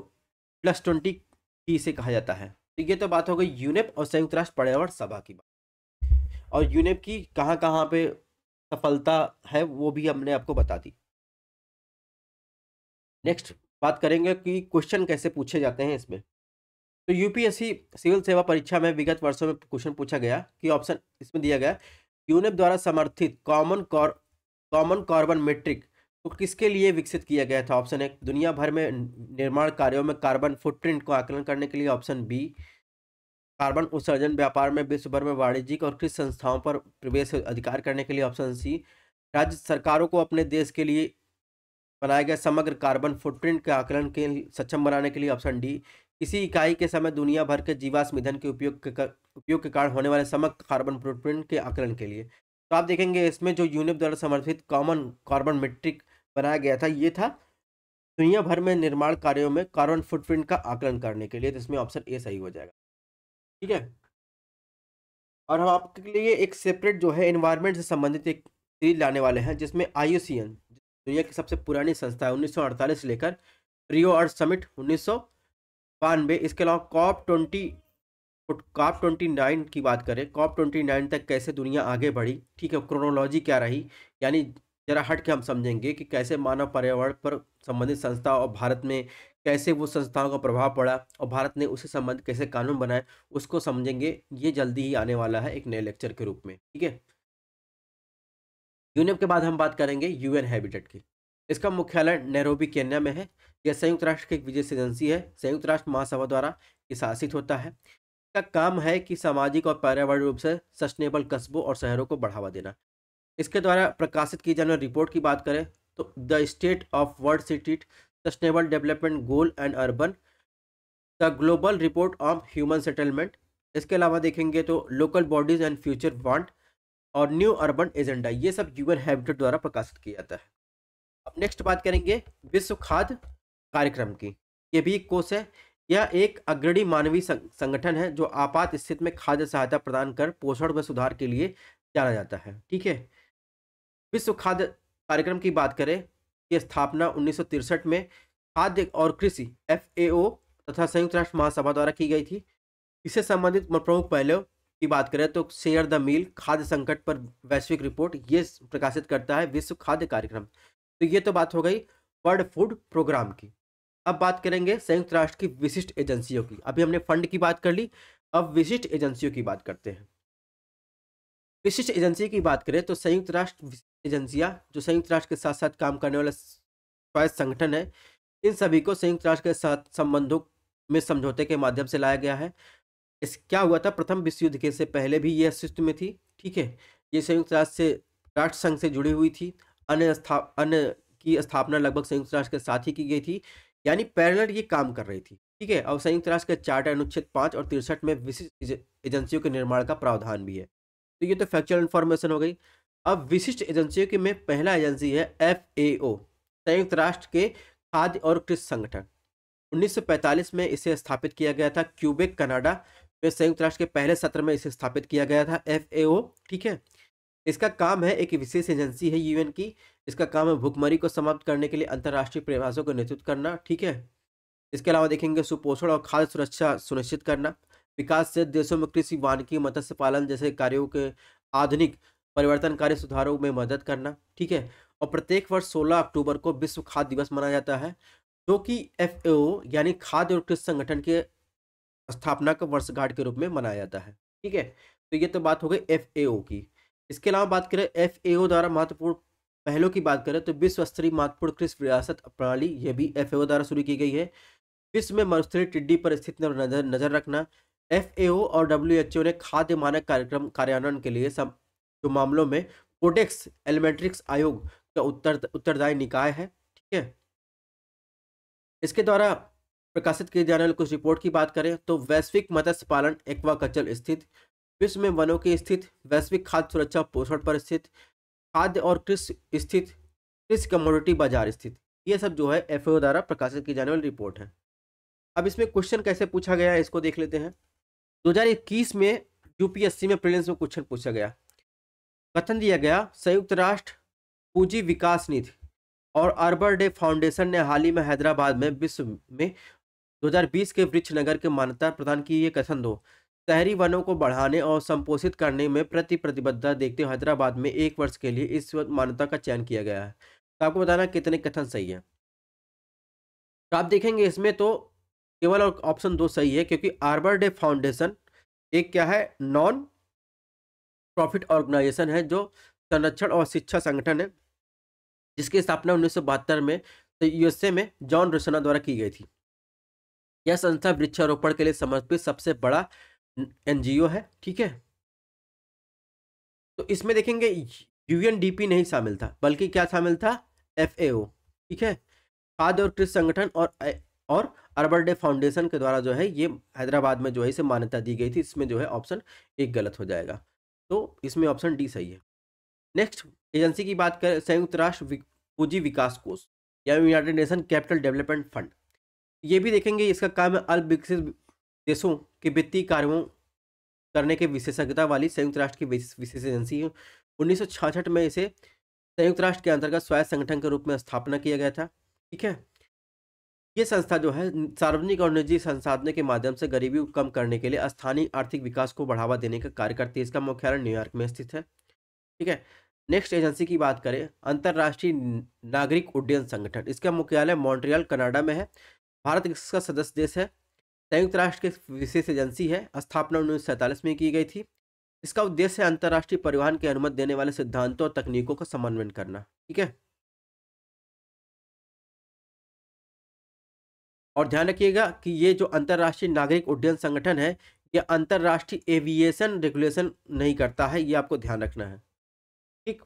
प्लस ट्वेंटी की से कहा जाता है तो ये तो बात हो गई यूनेप और संयुक्त राष्ट्र पर्यावरण सभा की बात और यूनेप की कहाँ कहाँ पे सफलता है वो भी हमने आपको बता दी नेक्स्ट बात करेंगे कि क्वेश्चन कैसे पूछे जाते हैं इसमें तो यूपीएससी सिविल सेवा परीक्षा में विगत वर्षों में क्वेश्चन पूछा गया कि ऑप्शन इसमें दिया गया यूनेप e द्वारा समर्थित common car common carbon metric को तो किसके लिए विकसित किया गया था ऑप्शन एक दुनिया भर में निर्माण कार्यों में कार्बन फुटप्रिंट को आकलन करने के लिए ऑप्शन बी कार्बन उत्सर्जन व्यापार में विश्व भर में वाणिज्यिक और कृषि संस्थाओं पर प्रवेश अधिकार करने के लिए ऑप्शन सी राज्य सरकारों को अपने देश के लिए बनाए गए समग्र कार्बन फुटप्रिंट के आकलन के सक्षम बनाने के लिए ऑप्शन डी इसी इकाई के समय दुनिया भर के जीवाश्म ईंधन के उपयोग के उपयोग के कारण होने वाले समग्र कार्बन फुटप्रिंट के आकलन के लिए तो आप देखेंगे इसमें जो यूनिप द्वारा समर्थित कॉमन कार्बन मेट्रिक बनाया गया था ये था दुनिया भर में निर्माण कार्यों में कार्बन फुटप्रिंट का आकलन करने के लिए तो इसमें ऑप्शन ए सही हो जाएगा ठीक है और हम आपके लिए एक सेपरेट जो है इन्वायरमेंट से संबंधित एक सीरीज लाने वाले हैं जिसमें आई दुनिया की सबसे पुरानी संस्था है उन्नीस लेकर रियो अर्थ समिट उन्नीस बानवे इसके अलावा COP twenty COP twenty nine की बात करें कॉप ट्वेंटी नाइन तक कैसे दुनिया आगे बढ़ी ठीक है क्रोनोलॉजी क्या रही यानी जरा हट के हम समझेंगे कि कैसे मानव पर्यावरण पर संबंधित संस्था और भारत में कैसे वो संस्थाओं का प्रभाव पड़ा और भारत ने उसे संबंध कैसे कानून बनाए उसको समझेंगे ये जल्दी ही आने वाला है एक नए लेक्चर के रूप में ठीक है यूनियम के बाद हम बात करेंगे यूएन हैबिटेट की इसका मुख्यालय नैरोबी केन्या में है यह संयुक्त राष्ट्र की एक विदेश एजेंसी है संयुक्त राष्ट्र महासभा द्वारा ये शासित होता है इसका काम है कि सामाजिक और पर्यावरण रूप से सस्टेनेबल कस्बों और शहरों को बढ़ावा देना इसके द्वारा प्रकाशित की जाने रिपोर्ट की बात करें तो the State of World City Sustainable Development Goal and Urban the Global Report of Human Settlement इसके अलावा देखेंगे तो local bodies and future want और न्यू अर्बन एजेंडा ये सब यूएन हैबिटेट द्वारा प्रकाशित किया जाता है अब नेक्स्ट बात करेंगे विश्व खाद्य कार्यक्रम की यह भी एक कोष है यह एक अग्रणी मानवीय संगठन है जो आपात स्थिति में खाद्य सहायता प्रदान कर पोषण में सुधार के लिए जाना जाता है ठीक है विश्व खाद्य कार्यक्रम की बात करें यह स्थापना उन्नीस में खाद्य और कृषि एफ तथा संयुक्त राष्ट्र महासभा द्वारा की गई थी इससे संबंधित प्रमुख पहलुओं की बात करें तो शेयर द मील खाद्य संकट पर वैश्विक रिपोर्ट ये प्रकाशित करता है विश्व खाद्य कार्यक्रम तो ये तो बात हो गई वर्ल्ड फूड प्रोग्राम की अब बात करेंगे संयुक्त राष्ट्र की विशिष्ट एजेंसियों की अभी हमने फंड की बात कर ली अब विशिष्ट एजेंसियों की बात करते हैं विशिष्ट एजेंसी की बात करें तो संयुक्त राष्ट्र एजेंसियाँ जो संयुक्त राष्ट्र के साथ साथ काम करने वाले स्वायत्त संगठन है इन सभी को संयुक्त राष्ट्र के साथ संबंधों में समझौते के माध्यम से लाया गया है इस क्या हुआ था प्रथम विश्व युद्ध के से पहले भी ये अस्तित्व में थी ठीक है ये संयुक्त राष्ट्र से राष्ट्र संघ से जुड़ी हुई थी अन्य अन्य की स्थापना लगभग संयुक्त राष्ट्र के साथ ही की गई थी यानी पैरेलल ये काम कर रही थी ठीक है और संयुक्त राष्ट्र के चार्टर अनुच्छेद पाँच और तिरसठ में विशिष्ट एजेंसियों के निर्माण का प्रावधान भी है तो ये तो फैक्चुअल इन्फॉर्मेशन हो गई अब विशिष्ट एजेंसियों के में पहला एजेंसी है एफ संयुक्त राष्ट्र के खाद्य और कृषि संगठन 1945 में इसे स्थापित किया गया था क्यूबेक कनाडा में संयुक्त राष्ट्र के पहले सत्र में इसे स्थापित किया गया था एफ ठीक है इसका काम है एक विशेष एजेंसी है यूएन की इसका काम है भुखमरी को समाप्त करने के लिए अंतर्राष्ट्रीय प्रयासों का नेतृत्व करना ठीक है इसके अलावा देखेंगे सुपोषण और खाद्य सुरक्षा सुनिश्चित करना विकासशील देशों में कृषि वानिकी मत्स्य पालन जैसे कार्यों के आधुनिक परिवर्तनकारी सुधारों में मदद करना ठीक है और प्रत्येक वर्ष 16 अक्टूबर को विश्व खाद्य दिवस मनाया जाता है जो कि एफ यानी खाद्य और कृषि संगठन के स्थापना का वर्षगांठ के रूप में मनाया जाता है ठीक है तो ये तो बात हो गई एफ की इसके अलावा बात करें एफ द्वारा महत्वपूर्ण पहलों की बात करें तो विश्व स्तरीय महत्वपूर्ण कृषि विरासत प्रणाली यह भी एफ द्वारा शुरू की गई है विश्व में मरुस्थली टिड्डी पर स्थित नजर नजर रखना एफ और डब्ल्यू ने खाद्य मानक कार्यक्रम कार्यान्वयन के लिए सब जो मामलों में कोडेक्स एलिमेंट्रिक्स आयोग का उत्तर उत्तरदायी निकाय है ठीक है इसके द्वारा प्रकाशित किए जाने वाले कुछ रिपोर्ट की बात करें तो वैश्विक मत्स्य पालन एक्वाकल्चर स्थित विश्व में वनों की स्थित वैश्विक खाद्य सुरक्षा पोषण पर स्थित खाद्य और कृषि स्थित कृषि कमोडिटी बाजार स्थित ये सब जो है एफ द्वारा प्रकाशित की जाने वाली रिपोर्ट है अब इसमें क्वेश्चन कैसे पूछा गया है इसको देख लेते हैं 2021 में यूपीएससी में प्रिलियंस में क्वेश्चन पूछा गया कथन दिया गया संयुक्त राष्ट्र पूंजी विकास निधि और अर्बर डे फाउंडेशन ने हाल ही में हैदराबाद में विश्व में 2020 के वृक्ष नगर के मान्यता प्रदान की ये कथन दो शहरी वनों को बढ़ाने और संपोषित करने में प्रति प्रतिबद्धता देखते हुए हैदराबाद में एक वर्ष के लिए इस मान्यता का चयन किया गया है तो आपको बताना कितने कथन सही है तो आप देखेंगे इसमें तो केवल और ऑप्शन दो सही है क्योंकि आर्बर डे फाउंडेशन एक क्या है नॉन प्रॉफिट ऑर्गेनाइजेशन है जो संरक्षण और शिक्षा संगठन है जिसकी स्थापना उन्नीस में तो यूएसए में जॉन रोसना द्वारा की गई थी यह संस्था वृक्षारोपण के लिए समर्पित सबसे बड़ा एनजीओ है ठीक है तो इसमें देखेंगे यूएनडीपी नहीं शामिल था बल्कि क्या शामिल था एफएओ ठीक है खाद्य और कृषि संगठन और और अरबर डे फाउंडेशन के द्वारा जो है ये हैदराबाद में जो है इसे मान्यता दी गई थी इसमें जो है ऑप्शन एक गलत हो जाएगा तो इसमें ऑप्शन डी सही है नेक्स्ट एजेंसी की बात करें संयुक्त राष्ट्र पूंजी विकास कोष या United Nation Capital Development Fund ये भी देखेंगे इसका काम है अल्प विकसित देशों के वित्तीय कार्यों करने के विशेषज्ञता वाली संयुक्त राष्ट्र की विशेष एजेंसी है उन्नीस में इसे संयुक्त राष्ट्र के अंतर्गत स्वायत्त संगठन के रूप में स्थापना किया गया था ठीक है ये संस्था जो है सार्वजनिक और निजी संसाधनों के माध्यम से गरीबी कम करने के लिए स्थानीय आर्थिक विकास को बढ़ावा देने का कार्य करती है इसका मुख्यालय न्यूयॉर्क में स्थित है ठीक है नेक्स्ट एजेंसी की बात करें अंतर्राष्ट्रीय नागरिक उड्डयन संगठन इसका मुख्यालय मॉन्ट्रियल कनाडा में है भारत इसका सदस्य देश है संयुक्त राष्ट्र की विशेष एजेंसी है स्थापना उन्नीस में की गई थी इसका उद्देश्य है अंतर्राष्ट्रीय परिवहन की अनुमति देने वाले सिद्धांतों और तकनीकों का समन्वयन करना ठीक है और ध्यान रखिएगा कि ये जो अंतर्राष्ट्रीय नागरिक उड्डयन संगठन है यह अंतर्राष्ट्रीय एविएशन रेगुलेशन नहीं करता है ये आपको ध्यान रखना है ठीक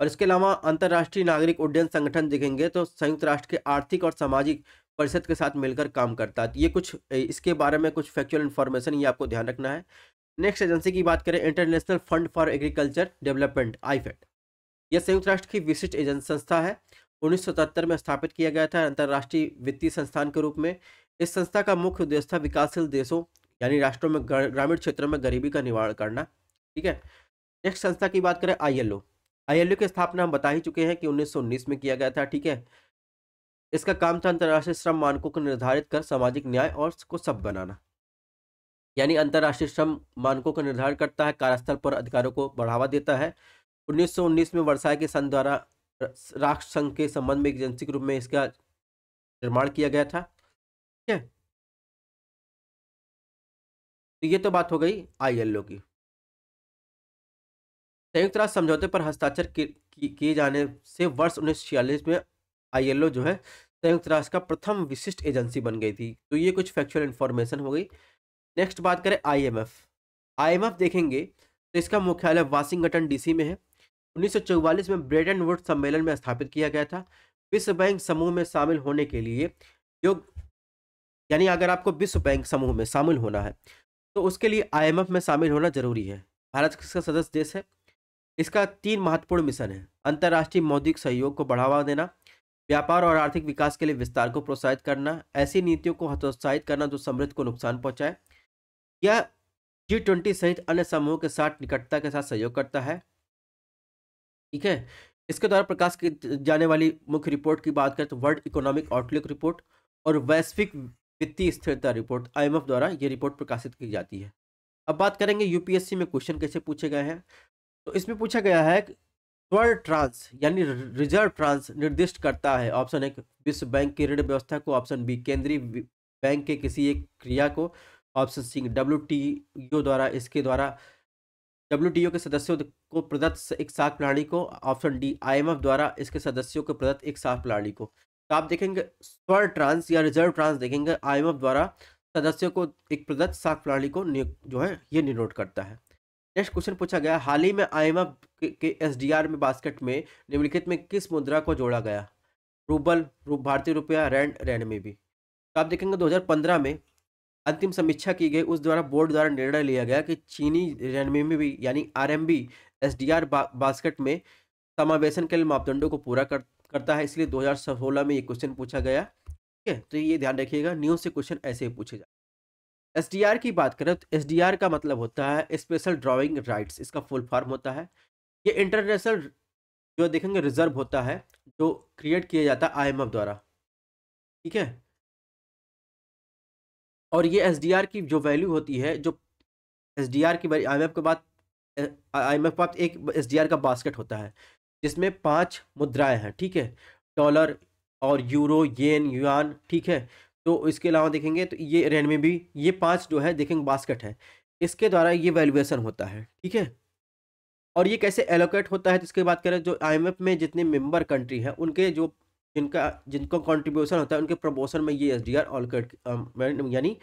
और इसके अलावा अंतर्राष्ट्रीय नागरिक उड्डयन संगठन देखेंगे तो संयुक्त राष्ट्र के आर्थिक और सामाजिक परिषद के साथ मिलकर काम करता है तो ये कुछ इसके बारे में कुछ फैक्चुअल इन्फॉर्मेशन ये आपको ध्यान रखना है नेक्स्ट एजेंसी की बात करें International Fund for Agriculture Development IFAD यह संयुक्त राष्ट्र की विशिष्ट एजेंसी संस्था है उन्नीस में स्थापित किया गया था अंतर्राष्ट्रीय वित्तीय संस्थान के रूप में इस संस्था का मुख्य उद्देश्य था विकासशील देशों यानी राष्ट्रों में ग्रामीण क्षेत्रों में गरीबी का निवारण करना ठीक है नेक्स्ट संस्था की बात करें आईएलओ आईएलओ की स्थापना हम बता ही चुके हैं कि 1919 में किया गया था ठीक है इसका काम था अंतर्राष्ट्रीय श्रम मानकों को निर्धारित कर सामाजिक न्याय और को सब बनाना यानी अंतर्राष्ट्रीय श्रम मानकों का निर्धारण करता है कार्यस्थल पर अधिकारों को बढ़ावा देता है 1919 में वर्षाई के संघ द्वारा राष्ट्र संघ के संबंध में एजेंसी के रूप में इसका निर्माण किया गया था ठीक है तो ये तो बात हो गई आईएलओ की संयुक्त राष्ट्र समझौते पर हस्ताक्षर किए जाने से वर्ष उन्नीस में आईएलओ जो है संयुक्त राष्ट्र का प्रथम विशिष्ट एजेंसी बन गई थी तो ये कुछ फैक्चुअल इन्फॉर्मेशन हो गई नेक्स्ट बात करें आईएमएफ आईएमएफ देखेंगे तो इसका मुख्यालय वाशिंगटन डीसी में है 1944 में ब्रेटन वुड सम्मेलन में स्थापित किया गया था विश्व बैंक समूह में शामिल होने के लिए जो यानी अगर आपको विश्व बैंक समूह में शामिल होना है तो उसके लिए एफ में शामिल होना जरूरी है भारत का सदस्य देश है इसका तीन महत्वपूर्ण मिशन है अंतर्राष्ट्रीय मौद्रिक सहयोग को बढ़ावा देना व्यापार और आर्थिक विकास के लिए विस्तार को प्रोत्साहित करना ऐसी नीतियों को हतोत्साहित करना जो समृद्ध को नुकसान पहुंचाए यह जी ट्वेंटी सहित अन्य समूहों के साथ निकटता के साथ सहयोग करता है ठीक है इसके द्वारा प्रकाश की जाने वाली मुख्य रिपोर्ट की बात करें तो वर्ल्ड इकोनॉमिक आउटलुक रिपोर्ट और वैश्विक वित्तीय स्थिरता रिपोर्ट आईएमएफ द्वारा ये रिपोर्ट प्रकाशित की जाती है अब बात करेंगे यूपीएससी में क्वेश्चन कैसे पूछे गए हैं तो इसमें पूछा गया है स्वर ट्रांस यानी रिजर्व ट्रांस निर्दिष्ट करता है ऑप्शन एक विश्व बैंक की ऋण व्यवस्था को ऑप्शन बी केंद्रीय बैंक के किसी एक क्रिया को ऑप्शन सी डब्ल्यू द्वारा इसके द्वारा डब्ल्यू के सदस्यों को प्रदत्त एक साख प्रणाली को ऑप्शन डी आईएमएफ द्वारा इसके सदस्यों को प्रदत्त एक साख प्रणाली को तो आप देखेंगे स्वर ट्रांस या रिजर्व ट्रांस देखेंगे आईएमएफ द्वारा सदस्यों को एक प्रदत्त साख प्रणाली को जो है ये निरोट करता है नेक्स्ट क्वेश्चन पूछा गया हाल ही में आईएमएफ के आर में बास्केट में निम्नलिखित में किस मुद्रा को जोड़ा गया रूबल रूप भारतीय रुपया रैंड रैंड में भी तो आप देखेंगे 2015 में अंतिम समीक्षा की गई उस द्वारा बोर्ड द्वारा निर्णय लिया गया कि चीनी रैंड में भी यानी R M B S D R basket में समावेशन के लिए मापदंडों को पूरा कर, करता है इसलिए 2016 में ये क्वेश्चन पूछा गया ठीक है तो ये ध्यान रखिएगा न्यूज़ से क्वेश्चन ऐसे ही पूछे जाए एसडीआर की बात करें तो एसडीआर का मतलब होता है स्पेशल ड्राइंग राइट्स इसका फुल फॉर्म होता है ये इंटरनेशनल जो देखेंगे रिजर्व होता है जो क्रिएट किया जाता है आईएमएफ द्वारा ठीक है और ये एसडीआर की जो वैल्यू होती है जो एसडीआर की आई एम के बाद आई के बाद एक एस का बास्केट होता है जिसमें पांच मुद्राएं हैं ठीक है डॉलर और यूरो येन युआन ठीक है तो इसके अलावा देखेंगे तो ये रेंट में भी ये पांच जो है देखेंगे बास्केट है इसके द्वारा ये वैल्यूएसन होता है ठीक है और ये कैसे एलोकेट होता है तो बात करें जो आई में जितने मेम्बर कंट्री हैं उनके जो जिनका जिनको कॉन्ट्रीब्यूशन होता है उनके प्रमोशन में ये एस डी आर यानी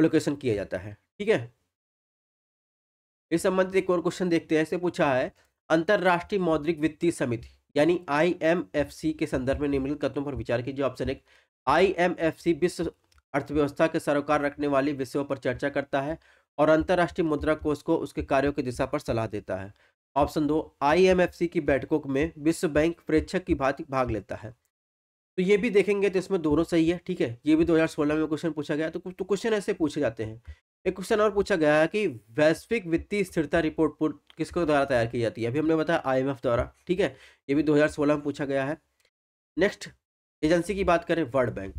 एलोकेशन किया जाता है ठीक है इस संबंधित एक और क्वेश्चन देखते हैं ऐसे पूछा है अंतर्राष्ट्रीय मौद्रिक वित्तीय समिति यानी आईएमएफसी के संदर्भ में निम्नलिखित कथनों पर विचार कीजिए ऑप्शन एक आईएमएफसी विश्व अर्थव्यवस्था के सरोकार रखने वाली विषयों पर चर्चा करता है और अंतर्राष्ट्रीय मुद्रा कोष को उसके कार्यों की दिशा पर सलाह देता है ऑप्शन दो आईएमएफसी की बैठकों में विश्व बैंक प्रेक्षक की भांति भाग लेता है तो ये भी देखेंगे तो इसमें दोनों सही है ठीक है ये भी 2016 में क्वेश्चन पूछा गया तो तो क्वेश्चन ऐसे पूछे जाते हैं एक क्वेश्चन और पूछा गया है कि वैश्विक वित्तीय स्थिरता रिपोर्ट किसके द्वारा तैयार की जाती है अभी हमने बताया आई द्वारा ठीक है ये भी दो में पूछा गया है नेक्स्ट एजेंसी की बात करें वर्ल्ड बैंक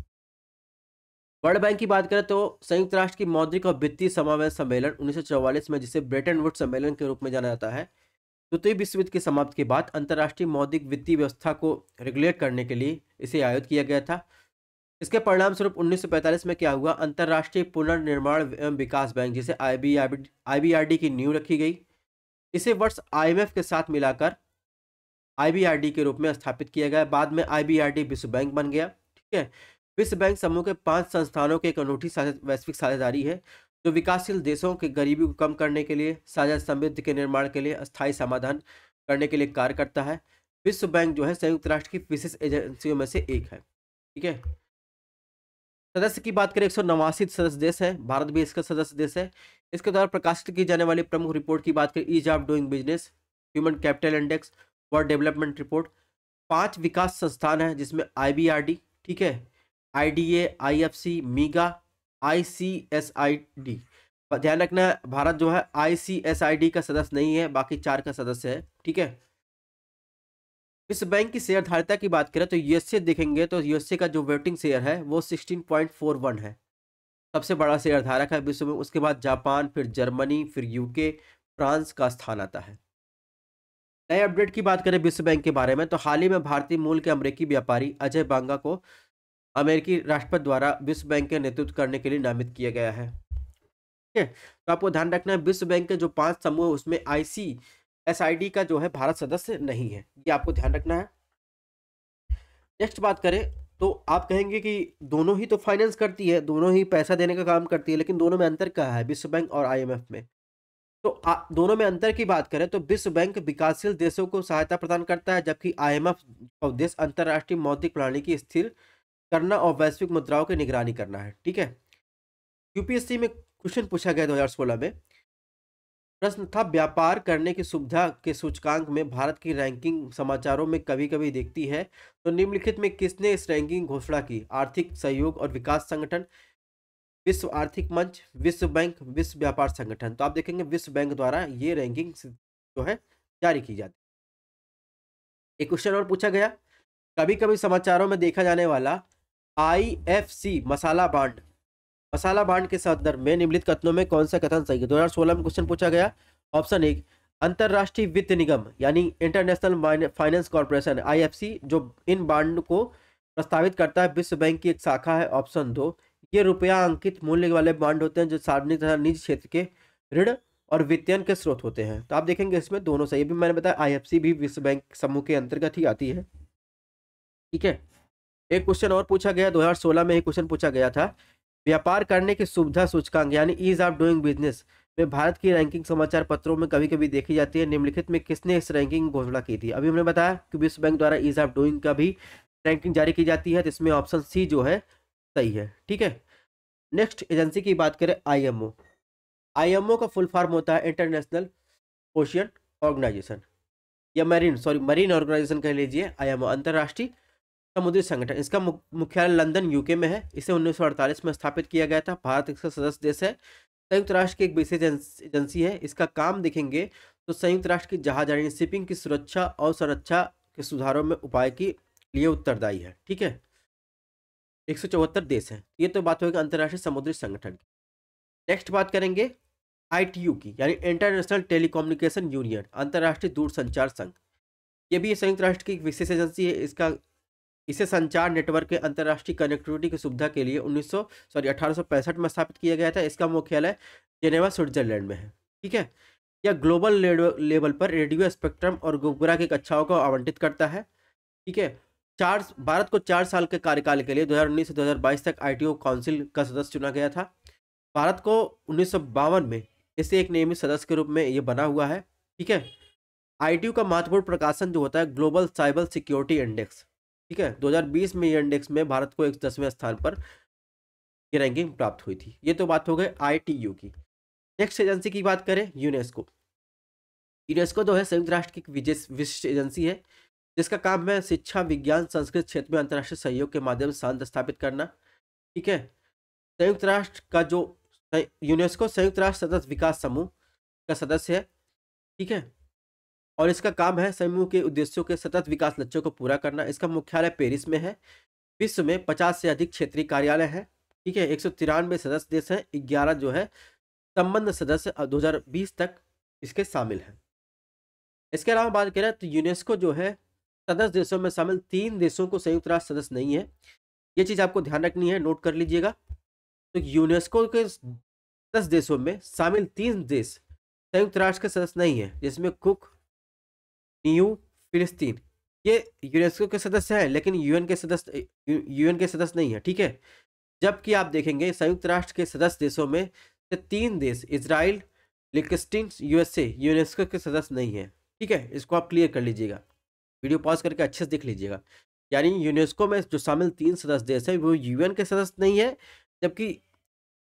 वर्ल्ड बैंक की बात करें तो संयुक्त राष्ट्र की मौद्रिक और वित्तीय समावेश सम्मेलन 1944 में जिसे ब्रिटेन वुड सम्मेलन के रूप में जाना जाता है द्वितीय तो विश्व युद्ध की समाप्ति के बाद अंतर्राष्ट्रीय मौद्रिक वित्तीय व्यवस्था को रेगुलेट करने के लिए इसे आयोजित किया गया था इसके परिणाम स्वरूप 1945 में क्या हुआ अंतर्राष्ट्रीय पुनर्निर्माण एवं विकास बैंक जिसे आई की नींव रखी गई इसे वर्ष आईएमएफ के साथ मिलाकर आईबीआरडी के रूप में स्थापित किया गया बाद में आईबीआरडी विश्व बैंक बन गया ठीक है विश्व बैंक समूह के पांच संस्थानों की एक अनूठी वैश्विक साझेदारी है जो विकासशील देशों के गरीबी को कम करने के लिए साझा समृद्धि के निर्माण के लिए अस्थायी समाधान करने के लिए कार्य करता है विश्व बैंक जो है संयुक्त राष्ट्र की विशेष एजेंसियों में से एक है ठीक है सदस्य की बात करें एक सदस्य देश है भारत भी इसका सदस्य देश है इसके द्वारा प्रकाशित की जाने वाली प्रमुख रिपोर्ट की बात करें ease of doing business human capital index World Development Report पांच विकास संस्थान हैं जिसमें आईबीआरडी ठीक है आईडीए आईएफसी मीगा आईसीएसआईडी ध्यान रखना है भारत जो है आईसीएसआईडी का सदस्य नहीं है बाकी चार का सदस्य है ठीक है विश्व बैंक की शेयर धारिता की बात करें तो यूएसए देखेंगे तो यूएसए का जो वेटिंग शेयर है वो वन है सबसे बड़ा शेयर धारक है विश्व में उसके बाद जापान फिर जर्मनी फिर यूके फ्रांस का स्थान आता है नए अपडेट की बात करें विश्व बैंक के बारे में तो हाल ही में भारतीय मूल के अमरीकी व्यापारी अजय बांगा को अमेरिकी राष्ट्रपति द्वारा विश्व बैंक के नेतृत्व करने के लिए नामित किया गया है ठीक है तो आपको ध्यान रखना है विश्व बैंक के जो पांच समूह उसमें आईसी एसआईडी का जो है भारत सदस्य नहीं है ये आपको ध्यान रखना है नेक्स्ट बात करें तो आप कहेंगे कि दोनों ही तो फाइनेंस करती है दोनों ही पैसा देने का काम करती है लेकिन दोनों में अंतर क्या है विश्व बैंक और आई में तो आ, दोनों में अंतर की बात करें तो विश्व बैंक विकासशील देशों को सहायता प्रदान करता है जबकि आईएमएफ का उद्देश्य अंतर्राष्ट्रीय मौद्रिक प्रणाली की स्थिर करना और वैश्विक मुद्राओं की निगरानी करना है ठीक है यूपीएससी में क्वेश्चन पूछा गया 2016 में प्रश्न था व्यापार करने की सुविधा के सूचकांक में भारत की रैंकिंग समाचारों में कभी कभी देखती है तो निम्नलिखित में किसने इस रैंकिंग घोषणा की आर्थिक सहयोग और विकास संगठन विश्व आर्थिक मंच विश्व बैंक विश्व व्यापार संगठन तो आप देखेंगे विश्व बैंक द्वारा ये रैंकिंग जो है जारी की जाती है एक क्वेश्चन और पूछा गया कभी कभी समाचारों में देखा जाने वाला IFC masala bond masala bond के संदर्भ में निम्नलिखित कथनों में कौन सा कथन सही है 2016 में क्वेश्चन पूछा गया ऑप्शन एक अंतर्राष्ट्रीय वित्त निगम यानी इंटरनेशनल फाइनेंस कॉरपोरेशन आई जो इन बांड को प्रस्तावित करता है विश्व बैंक की एक शाखा है ऑप्शन दो ये रुपया अंकित मूल्य वाले बॉन्ड होते हैं जो सार्वजनिक तथा निजी क्षेत्र के ऋण और वित्तीयन के स्रोत होते हैं तो आप देखेंगे इसमें दोनों सही भी मैंने बताया आईएफसी भी विश्व बैंक समूह के अंतर्गत ही आती है ठीक है एक क्वेश्चन और पूछा गया 2016 में एक क्वेश्चन पूछा गया था व्यापार करने की सुविधा सूचकांक यानी ईज ऑफ डूइंग बिजनेस में भारत की रैंकिंग समाचार पत्रों में कभी कभी देखी जाती है निम्नलिखित में किसने इस रैंकिंग घोषणा की थी अभी हमने बताया कि विश्व बैंक द्वारा ईज ऑफ डूइंग का भी रैंकिंग जारी की जाती है तो इसमें ऑप्शन सी जो है सही है ठीक है नेक्स्ट एजेंसी की बात करें आईएमओ आईएमओ का फुल फॉर्म होता है इंटरनेशनल ओशियन ऑर्गेनाइजेशन या मरीन सॉरी मरीन ऑर्गेनाइजेशन कह लीजिए आईएमओ अंतर्राष्ट्रीय समुद्री संगठन इसका मुख्यालय लंदन यूके में है इसे 1948 में स्थापित किया गया था भारत इसका सदस्य देश है संयुक्त राष्ट्र की एक विशेष एजेंसी है इसका काम देखेंगे तो संयुक्त राष्ट्र की जहाजानी शिपिंग की सुरक्षा और संरक्षा के सुधारों में उपाय की लिए उत्तरदायी है ठीक है एक देश हैं ये तो बात होगी अंतर्राष्ट्रीय समुद्री संगठन की नेक्स्ट बात करेंगे यू की यानी इंटरनेशनल टेलीकोम्युनिकेशन यूनियन अंतर्राष्ट्रीय दूरसंचार संघ ये भी संयुक्त राष्ट्र की एक विशेष एजेंसी है इसका इसे संचार नेटवर्क के अंतर्राष्ट्रीय कनेक्टिविटी की सुविधा के लिए 1900 सॉरी अठारह में स्थापित किया गया था इसका मुख्यालय जेनेवा स्विट्जरलैंड में है ठीक है यह ग्लोबल लेवल पर रेडियो स्पेक्ट्रम और गुबगुरा की कक्षाओं को आवंटित करता है ठीक है चार भारत को चार साल के कार्यकाल के लिए 2019 से 2022 तक आईटीओ काउंसिल का सदस्य चुना गया था भारत को उन्नीस में इसे एक नियमित सदस्य के रूप में ये बना हुआ है ठीक है आईटीयू का महत्वपूर्ण प्रकाशन जो होता है ग्लोबल साइबर सिक्योरिटी इंडेक्स ठीक है 2020 में ये इंडेक्स में भारत को एक दसवें स्थान पर ये रैंकिंग प्राप्त हुई थी ये तो बात हो गई आई की नेक्स्ट एजेंसी की बात करें यूनेस्को यूनेस्को जो है संयुक्त राष्ट्र की विशिष्ट एजेंसी है जिसका काम है शिक्षा विज्ञान संस्कृत क्षेत्र में अंतर्राष्ट्रीय सहयोग के माध्यम से शांत स्थापित करना ठीक है संयुक्त राष्ट्र का जो यूनेस्को संयुक्त राष्ट्र सतत विकास समूह का सदस्य है ठीक है और इसका काम है समूह के उद्देश्यों के सतत विकास लक्ष्यों को पूरा करना इसका मुख्यालय पेरिस में है विश्व में पचास से अधिक क्षेत्रीय कार्यालय है ठीक है एक सौ तिरानवे सदस्य देश हैं ग्यारह जो है संबंध सदस्य 2020 तक इसके शामिल हैं इसके अलावा बात करें तो यूनेस्को जो है सदस्य देशों में शामिल तीन देशों को संयुक्त राष्ट्र सदस्य नहीं है ये चीज़ आपको ध्यान रखनी है नोट कर लीजिएगा तो यूनेस्को के दस देशों में शामिल तीन देश संयुक्त राष्ट्र के सदस्य नहीं है जिसमें कुक न्यू फिलिस्तीन ये यूनेस्को के सदस्य हैं लेकिन यूएन के सदस्य यूएन के सदस्य नहीं है ठीक है जबकि आप देखेंगे संयुक्त राष्ट्र के सदस्य देशों में से तीन देश इसराइल लिकस्टिन यूएसए यूनेस्को के सदस्य नहीं है ठीक है इसको आप क्लियर कर लीजिएगा वीडियो पॉज करके अच्छे से देख लीजिएगा यानी यूनेस्को में जो शामिल तीन सदस्य देश है वो यूएन के सदस्य नहीं है जबकि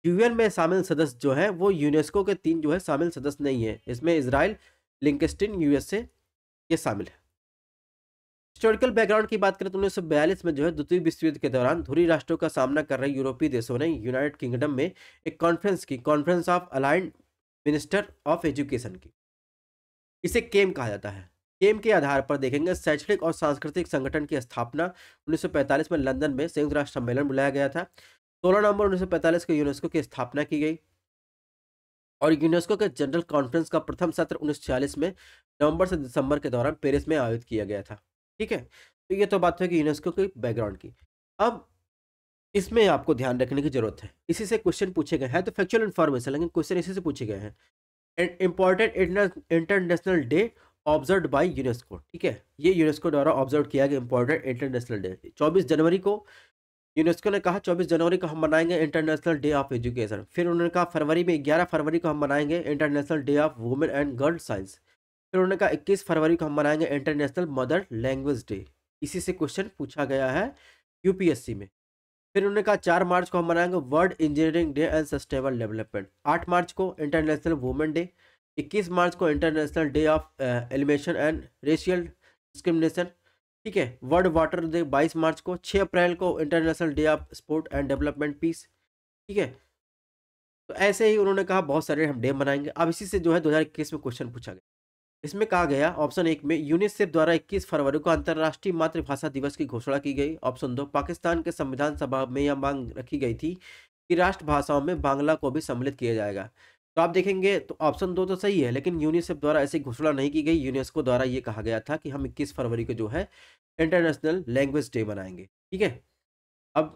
यूएन में शामिल सदस्य जो है वो यूनेस्को के तीन जो है शामिल सदस्य नहीं है इसमें इसराइल लिंकस्टिन यूएसए ये शामिल है हिस्टोरिकल बैकग्राउंड की बात करें तो उन्नीस में जो है द्वितीय विश्व युद्ध के दौरान धुरी राष्ट्रों का सामना कर रहे यूरोपीय देशों ने यूनाइटेड किंगडम में एक कॉन्फ्रेंस की conference of aligned minister of education की इसे केम कहा जाता है गेम के आधार पर देखेंगे शैक्षणिक और सांस्कृतिक संगठन की स्थापना 1945 में लंदन में संयुक्त राष्ट्र सम्मेलन बुलाया गया था 16 नवंबर 1945 को यूनेस्को की स्थापना की गई और यूनेस्को के जनरल कॉन्फ्रेंस का प्रथम सत्र उन्नीस में नवंबर से दिसंबर के दौरान पेरिस में आयोजित किया गया था ठीक है तो ये तो बात होगी यूनेस्को के बैकग्राउंड की अब इसमें आपको ध्यान रखने की जरूरत है इसी से क्वेश्चन पूछे गए हैं तो फैक्चुअल इन्फॉर्मेशन लेकिन क्वेश्चन इसी से पूछे गए हैं important international day observe by UNESCO ठीक है ये यूनेस्को द्वारा ऑब्जर्व किया गया इंपॉर्टेंट इंटरनेशनल डे 24 जनवरी को यूनेस्को ने कहा 24 जनवरी को हम मनाएंगे इंटरनेशनल डे ऑफ एजुकेशन फिर उन्होंने कहा फरवरी में 11 फरवरी को हम मनाएंगे International Day of Women and Girl Science फिर उन्होंने कहा इक्कीस फरवरी को हम मनाएंगे इंटरनेशनल मदर लैंग्वेज डे इसी से क्वेश्चन पूछा गया है यू में फिर उन्होंने कहा चार मार्च को हम मनाएंगे World Engineering Day and sustainable development आठ मार्च को इंटरनेशनल वुमेन डे इक्कीस मार्च को International Day of elimination and racial discrimination ठीक है वर्ल्ड वाटर डे बाईस मार्च को छः अप्रैल को International Day of Sport and Development Peace ठीक है तो ऐसे ही उन्होंने कहा बहुत सारे हम डे मनाएंगे अब इसी से जो है 2021 में क्वेश्चन पूछा गया इसमें कहा गया ऑप्शन एक में यूनिसेफ द्वारा 21 फरवरी को अंतर्राष्ट्रीय मातृभाषा दिवस की घोषणा की गई ऑप्शन दो पाकिस्तान के संविधान सभा में यह मांग रखी गई थी कि राष्ट्रभाषाओं में बांग्ला को भी सम्मिलित किया जाएगा तो आप देखेंगे तो ऑप्शन दो तो सही है लेकिन यूनिसेफ द्वारा ऐसी घोषणा नहीं की गई यूनेस्को द्वारा ये कहा गया था कि हम 21 फरवरी को जो है इंटरनेशनल लैंग्वेज डे मनाएंगे ठीक है अब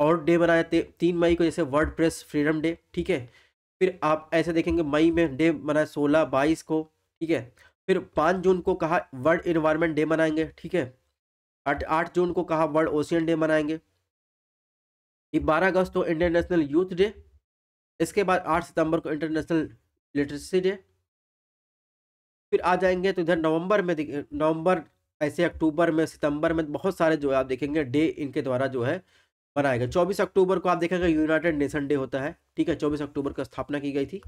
और डे मनाए थे तीन मई को जैसे वर्ल्ड प्रेस फ्रीडम डे ठीक है फिर आप ऐसे देखेंगे मई में डे मनाए सोलह बाईस को ठीक है फिर पाँच जून को कहा वर्ल्ड इन्वायरमेंट डे मनाएंगे ठीक है आठ आठ जून को कहा वर्ल्ड ओशियन डे मनाएंगे बारह अगस्त को इंटरनेशनल यूथ डे इसके बाद आठ सितंबर को इंटरनेशनल लिटरेसी डे फिर आ जाएंगे तो इधर नवंबर में नवंबर ऐसे अक्टूबर में सितंबर में बहुत सारे जो है आप देखेंगे डे इनके द्वारा जो है मनाया गया चौबीस अक्टूबर को आप देखेंगे यूनाइटेड नेशन डे होता है ठीक है चौबीस अक्टूबर को स्थापना की गई थी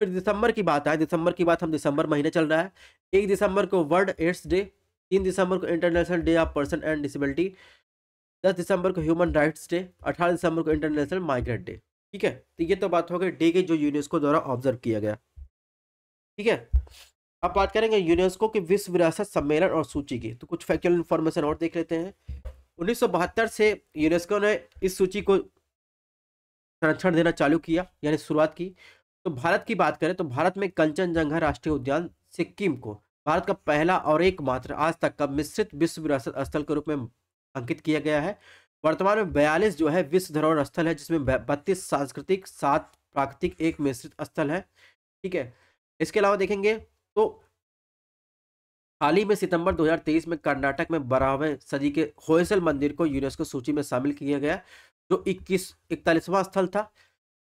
फिर दिसंबर की बात आए दिसंबर की बात हम दिसंबर महीने चल रहा है एक दिसंबर को वर्ल्ड एड्स डे तीन दिसंबर को International Day of Person and Disability दस दिसंबर को ह्यूमन राइट्स डे अठारह दिसंबर को इंटरनेशनल माइग्रेंट डे ठीक है तो ये तो बात हो गई डे के जो यूनेस्को द्वारा ऑब्जर्व किया गया ठीक है अब बात करेंगे यूनेस्को के विश्व विरासत सम्मेलन और सूची की तो कुछ फैक्चुअल इन्फॉर्मेशन और देख लेते हैं उन्नीस से यूनेस्को ने इस सूची को संरक्षण देना चालू किया यानी शुरुआत की तो भारत की बात करें तो भारत में कंचनजंगा राष्ट्रीय उद्यान सिक्किम को भारत का पहला और एकमात्र आज तक का मिश्रित विश्व विरासत स्थल के रूप में अंकित किया गया है वर्तमान में बयालीस जो है विश्व धरोहर स्थल है जिसमें बत्तीस सांस्कृतिक सात प्राकृतिक एक मिश्रित स्थल है ठीक है इसके अलावा देखेंगे तो हाल ही में सितंबर 2023 में कर्नाटक में बारहवें सदी के होयसल मंदिर को यूनेस्को सूची में शामिल किया गया जो इक्कीस इकतालीसवां स्थल था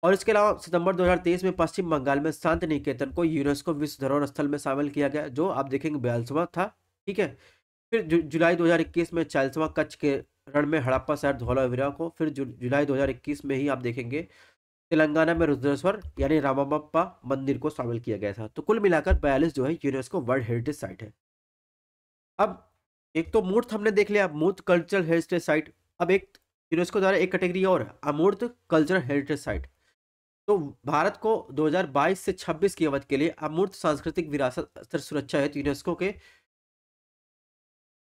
और इसके अलावा सितंबर 2023 में पश्चिम बंगाल में शांत निकेतन को यूनेस्को विश्व धरोहर स्थल में शामिल किया गया जो आप देखेंगे बयालीसवां था ठीक है फिर जु, जुलाई 2021 में चालीसवां कच्छ के रण में हड़प्पा शहर धौलावीरा को फिर जु, जुलाई 2021 में ही आप देखेंगे तेलंगाना में रुद्रेश्वर यानी रामाप्पा मंदिर को शामिल किया गया था तो कुल मिलाकर बयालीस जो है यूनेस्को वर्ल्ड हेरिटेज साइट है अब एक तो मूर्त हमने देख लिया मूर्त कल्चरल हेरिटेज साइट अब एक यूनेस्को द्वारा एक कैटेगरी और अमूर्त कल्चरल हेरिटेज साइट तो भारत को 2022 से 26 की अवधि के लिए अमूर्त सांस्कृतिक विरासत स्तर सुरक्षा हेतु यूनेस्को के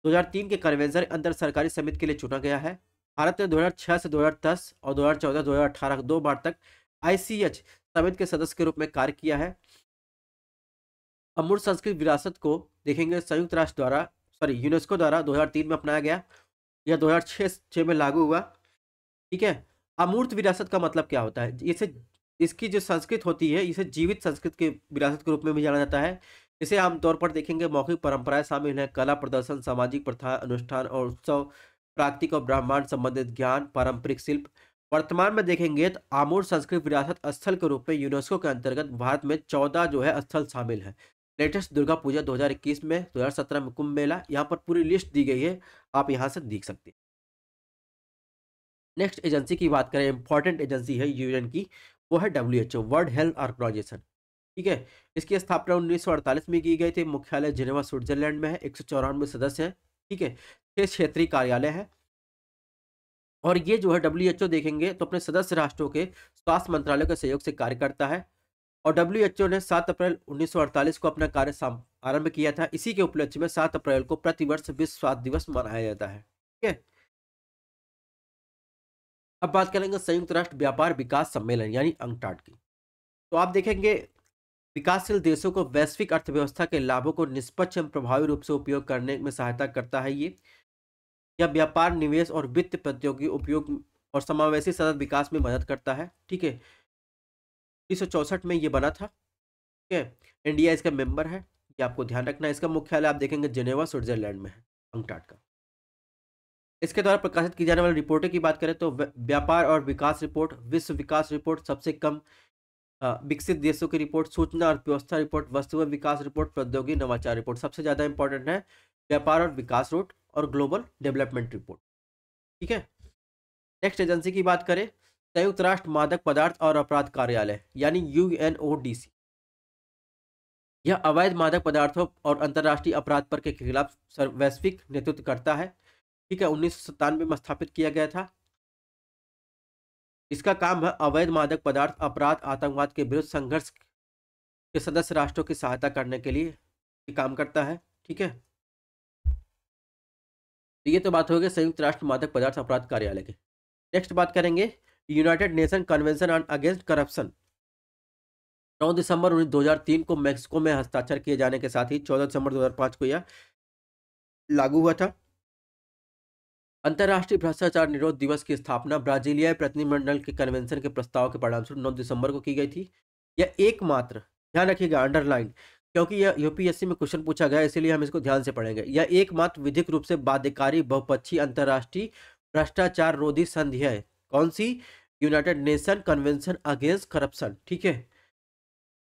2003 के कन्वेंशन अंतर सरकारी समिति के लिए चुना गया है भारत ने 2006 से 2010 और 2014-2018 दो बार तक आईसीएच समिति के सदस्य के रूप में कार्य किया है अमूर्त संस्कृत विरासत को देखेंगे संयुक्त राष्ट्र द्वारा सॉरी यूनेस्को द्वारा 2003 में अपनाया गया हजार 2006 6 में लागू हुआ ठीक है अमूर्त विरासत का मतलब क्या होता है इसे इसकी जो संस्कृत होती है इसे जीवित संस्कृत के विरासत के रूप में भी जाना जाता है इसे आमतौर पर देखेंगे मौखिक परंपराएं शामिल हैं कला प्रदर्शन सामाजिक प्रथा अनुष्ठान और उत्सव प्राकृतिक और ब्रह्मांड संबंधित ज्ञान पारंपरिक शिल्प वर्तमान में देखेंगे तो आमूर संस्कृत विरासत स्थल के रूप में यूनेस्को के अंतर्गत भारत में चौदह जो है स्थल शामिल है लेटेस्ट दुर्गा पूजा 2021 में 2017 में कुंभ मेला यहाँ पर पूरी लिस्ट दी गई है आप यहाँ से देख सकते हैं नेक्स्ट एजेंसी की बात करें इंपॉर्टेंट एजेंसी है यूएन की वो है W H O World Health Organisation ठीक है इसकी स्थापना 1948 में की गई थी मुख्यालय जिनेवा स्विट्जरलैंड में है एक सदस्य हैं ठीक है छह क्षेत्रीय कार्यालय है और ये जो है डब्ल्यू देखेंगे तो अपने सदस्य राष्ट्रों के स्वास्थ्य मंत्रालय के सहयोग से कार्य करता है और डब्ल्यू ने 7 अप्रैल 1948 को अपना कार्य आरंभ किया था इसी के उपलक्ष्य में 7 अप्रैल को प्रतिवर्ष विश्व स्वास्थ्य दिवस मनाया जाता है ठीक है अब बात करेंगे संयुक्त राष्ट्र व्यापार विकास सम्मेलन यानी अंगटाट की तो आप देखेंगे विकासशील देशों को वैश्विक अर्थव्यवस्था के लाभों को निष्पक्ष एवं प्रभावी रूप से उपयोग करने में सहायता करता है ये यह व्यापार निवेश और वित्त प्रतियोगी उपयोग और समावेशी सतत विकास में मदद करता है ठीक है उन्नीस में ये बना था ठीक है इंडिया इसका मेंबर है ये आपको ध्यान रखना है इसका मुख्यालय आप देखेंगे जेनेवा स्विट्जरलैंड में है अंगटाट का इसके द्वारा प्रकाशित की जाने वाली रिपोर्टें की बात करें तो व्यापार और विकास रिपोर्ट विश्व विकास रिपोर्ट सबसे कम विकसित देशों की रिपोर्ट सूचना अर्थव्यवस्था रिपोर्ट वस्तु व विकास रिपोर्ट प्रौद्योगिकी नवाचार रिपोर्ट सबसे ज़्यादा इंपॉर्टेंट है व्यापार और विकास रूट और ग्लोबल डेवलपमेंट रिपोर्ट ठीक है नेक्स्ट एजेंसी की बात करें संयुक्त राष्ट्र मादक पदार्थ और अपराध कार्यालय यानी यू यह अवैध मादक पदार्थों और अंतर्राष्ट्रीय अपराध पर के खिलाफ वैश्विक नेतृत्व करता है ठीक है उन्नीस में स्थापित किया गया था इसका काम है अवैध मादक पदार्थ अपराध आतंकवाद के विरुद्ध संघर्ष के सदस्य राष्ट्रों की सहायता करने के लिए काम करता है ठीक है तो ये तो बात हो गई संयुक्त राष्ट्र मादक पदार्थ अपराध कार्यालय की नेक्स्ट बात करेंगे United Nation Convention on Against Corruption 9 दिसंबर तीन को मैक्सिको में हस्ताक्षर किए जाने के साथ ही 14 दिसंबर 2005 को यह लागू हुआ था अंतर्राष्ट्रीय भ्रष्टाचार निरोध दिवस की स्थापना ब्राजीलिया प्रतिनिधिमंडल के कन्वेंशन के प्रस्ताव के परिणामस्वरूप नौ दिसंबर को की गई थी यह एकमात्र ध्यान रखिएगा अंडरलाइन क्योंकि यह यूपीएससी में क्वेश्चन पूछा गया इसलिए हम इसको ध्यान से पढ़ेंगे यह एकमात्र विधिक रूप से बाध्यकारी बहुपक्षीय अंतर्राष्ट्रीय भ्रष्टाचार रोधी संधि है कौन सी United Nation Convention Against Corruption ठीक है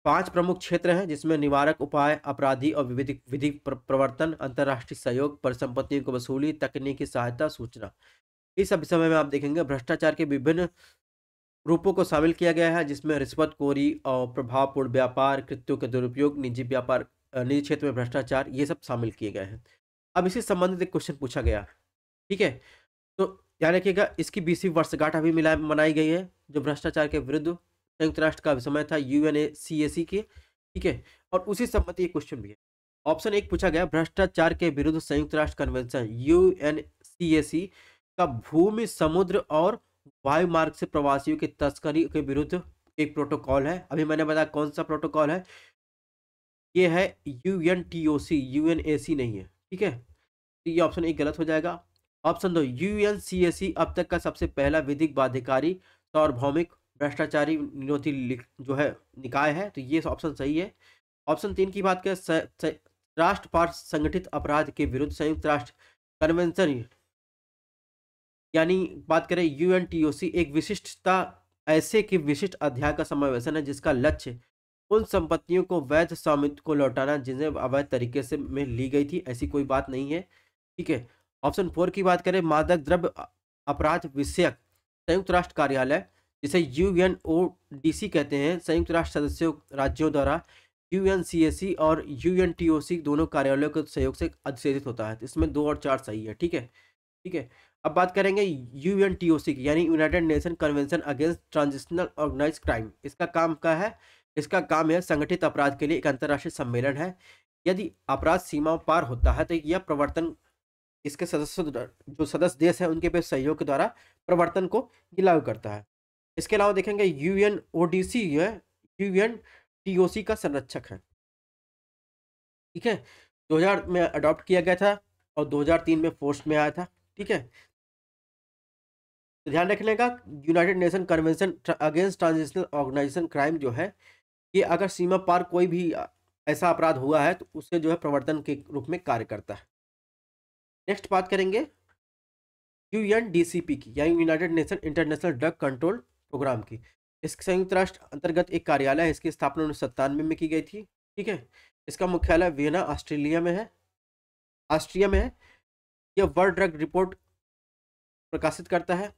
पांच प्रमुख क्षेत्र हैं जिसमें निवारक उपाय अपराधी और विधिक विधि प्रवर्तन अंतर्राष्ट्रीय सहयोग परिसंपत्तियों की वसूली तकनीकी सहायता सूचना इस अभी समय में आप देखेंगे भ्रष्टाचार के विभिन्न रूपों को शामिल किया गया है जिसमें रिश्वतखोरी और प्रभावपूर्ण व्यापार कृत्यों के दुरुपयोग निजी व्यापार निजी क्षेत्र में भ्रष्टाचार ये सब शामिल किए गए हैं अब इसी संबंधित एक क्वेश्चन पूछा गया ठीक है तो ध्यान रखिएगा इसकी बीसवीं वर्षगांठ अभी मिला मनाई गई है जो भ्रष्टाचार के विरुद्ध संयुक्त राष्ट्र का समय था यू एन के ठीक है और उसी संबंधी एक क्वेश्चन भी है ऑप्शन एक पूछा गया भ्रष्टाचार के विरुद्ध संयुक्त राष्ट्र कन्वेंशन यू का भूमि समुद्र और वायु मार्ग से प्रवासियों की तस्करी के विरुद्ध एक प्रोटोकॉल है अभी मैंने बताया कौन सा प्रोटोकॉल है ये है यू एन नहीं है ठीक है तो ये ऑप्शन एक गलत हो जाएगा ऑप्शन दो यू अब तक का सबसे पहला विधिक बाध्यकारी सार्वभौमिक भ्रष्टाचारी निरोधी जो है निकाय है तो ये ऑप्शन सही है ऑप्शन तीन की बात करें राष्ट्र पार संगठित अपराध के विरुद्ध संयुक्त राष्ट्र कन्वेंशन यानी बात करें यूएनटीओसी एक विशिष्टता ऐसे की विशिष्ट अध्याय का समावेशन है जिसका लक्ष्य उन संपत्तियों को वैध स्वामित्व को लौटाना जिन्हें अवैध तरीके से में ली गई थी ऐसी कोई बात नहीं है ठीक है ऑप्शन फोर की बात करें मादक द्रव्य अपराध विषयक संयुक्त राष्ट्र कार्यालय जिसे U N O D C कहते हैं संयुक्त राष्ट्र सदस्यों राज्यों द्वारा you N C A C और U N T O C दोनों कार्यालयों के सहयोग से अधिशेषित होता है तो इसमें दो और चार सही है ठीक है ठीक है अब बात करेंगे U N T O C की यानी United Nation Convention Against transitional organise crime इसका काम क्या है इसका काम है संगठित अपराध के लिए एक अंतर्राष्ट्रीय सम्मेलन है यदि अपराध सीमाओं पार होता है तो यह प्रवर्तन इसके सदस्य जो सदस्य देश है उनके पे सहयोग के द्वारा प्रवर्तन को लागू करता है इसके अलावा देखेंगे U N O D C है U N T O C का संरक्षक है ठीक है 2000 में अडॉप्ट किया गया था और 2003 में फोर्स में आया था ठीक है ध्यान रखने का United Nation Convention Against transitional organisation crime जो है कि अगर सीमा पार कोई भी ऐसा अपराध हुआ है तो उससे जो है प्रवर्तन के रूप में कार्य करता है नेक्स्ट बात करेंगे यूएनडीसीपी डी सी पी की यानी United Nation International Drug Control Programme की इस संयुक्त राष्ट्र अंतर्गत एक कार्यालय है इसकी स्थापना उन्नीस सत्तानवे में की गई थी ठीक है इसका मुख्यालय वियना ऑस्ट्रेलिया में है ऑस्ट्रिया में है यह वर्ल्ड ड्रग रिपोर्ट प्रकाशित करता है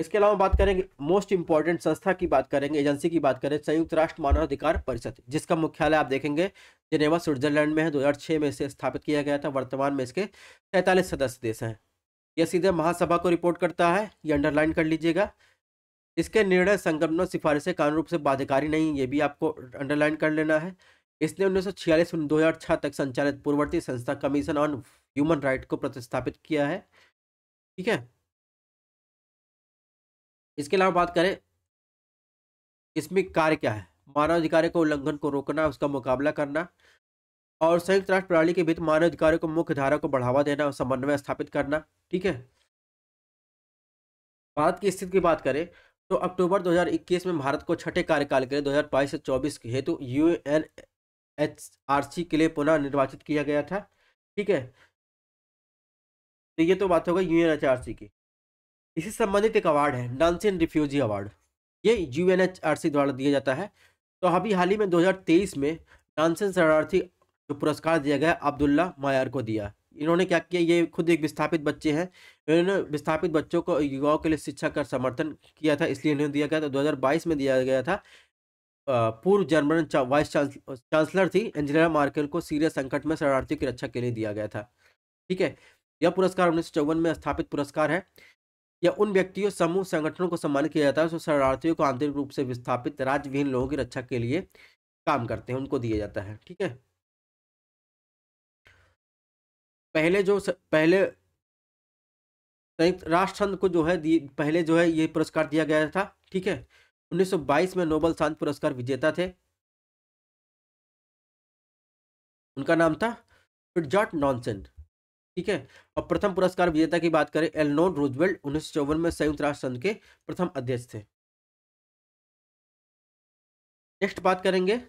इसके अलावा बात करेंगे मोस्ट इंपॉर्टेंट संस्था की बात करेंगे एजेंसी की बात करें संयुक्त राष्ट्र मानवाधिकार परिषद जिसका मुख्यालय आप देखेंगे जिनेवा स्विट्जरलैंड में है 2006 में इसे स्थापित किया गया था वर्तमान में इसके तैंतालीस सदस्य देश हैं यह सीधे महासभा को रिपोर्ट करता है ये अंडरलाइन कर लीजिएगा इसके निर्णय संगठनों सिफारिशें कानून रूप से बाध्यकारी नहीं ये भी आपको अंडरलाइन कर लेना है इसने उन्नीस सौ छियालीस दो हज़ार छः तक संचालित पूर्ववर्ती संस्था कमीशन ऑन ह्यूमन राइट को प्रतिस्थापित किया है ठीक है इसके अलावा बात करें इसमें कार्य क्या है मानवाधिकारों के उल्लंघन को रोकना उसका मुकाबला करना और संयुक्त राष्ट्र प्रणाली के भीतर मानवाधिकारों को मुख्य धारा को बढ़ावा देना और समन्वय स्थापित करना ठीक है भारत की स्थिति की बात करें तो अक्टूबर 2021 में भारत को छठे कार्यकाल के लिए 2022 से 24 के हेतु यू एन के लिए पुनः निर्वाचित किया गया था ठीक है तो ये तो बात होगा U N H R C की इससे संबंधित एक अवार्ड है डांसिन रिफ्यूजी अवार्ड ये यू द्वारा दिया जाता है तो अभी हाल ही में 2023 में डांसिन शरणार्थी जो पुरस्कार दिया गया अब्दुल्ला मायार को दिया इन्होंने क्या किया ये खुद एक विस्थापित बच्चे हैं इन्होंने विस्थापित बच्चों को युवाओं के लिए शिक्षा का समर्थन किया था इसलिए इन्हें दिया गया था 2022 में दिया गया था पूर्व जर्मन वाइस चांसलर थी एंजेला मार्केल को सीरिया संकट में शरणार्थियों की रक्षा के लिए दिया गया था ठीक है यह पुरस्कार उन्नीस में स्थापित पुरस्कार है या उन व्यक्तियों समूह संगठनों को सम्मानित किया जाता है जो शरणार्थियों को आंतरिक रूप से विस्थापित राज्यविहीन लोगों की रक्षा के लिए काम करते हैं उनको दिया जाता है ठीक है पहले जो स, पहले संयुक्त राष्ट्र संघ को जो है पहले जो है ये पुरस्कार दिया गया था ठीक है 1922 में नोबल शांति पुरस्कार विजेता थे उनका नाम था फिटजॉट नॉनसेंट ठीक है और प्रथम पुरस्कार विजेता की बात करें एलनोन रूजवेल्ट उन्नीस में संयुक्त राष्ट्र संघ के प्रथम अध्यक्ष थे नेक्स्ट बात करेंगे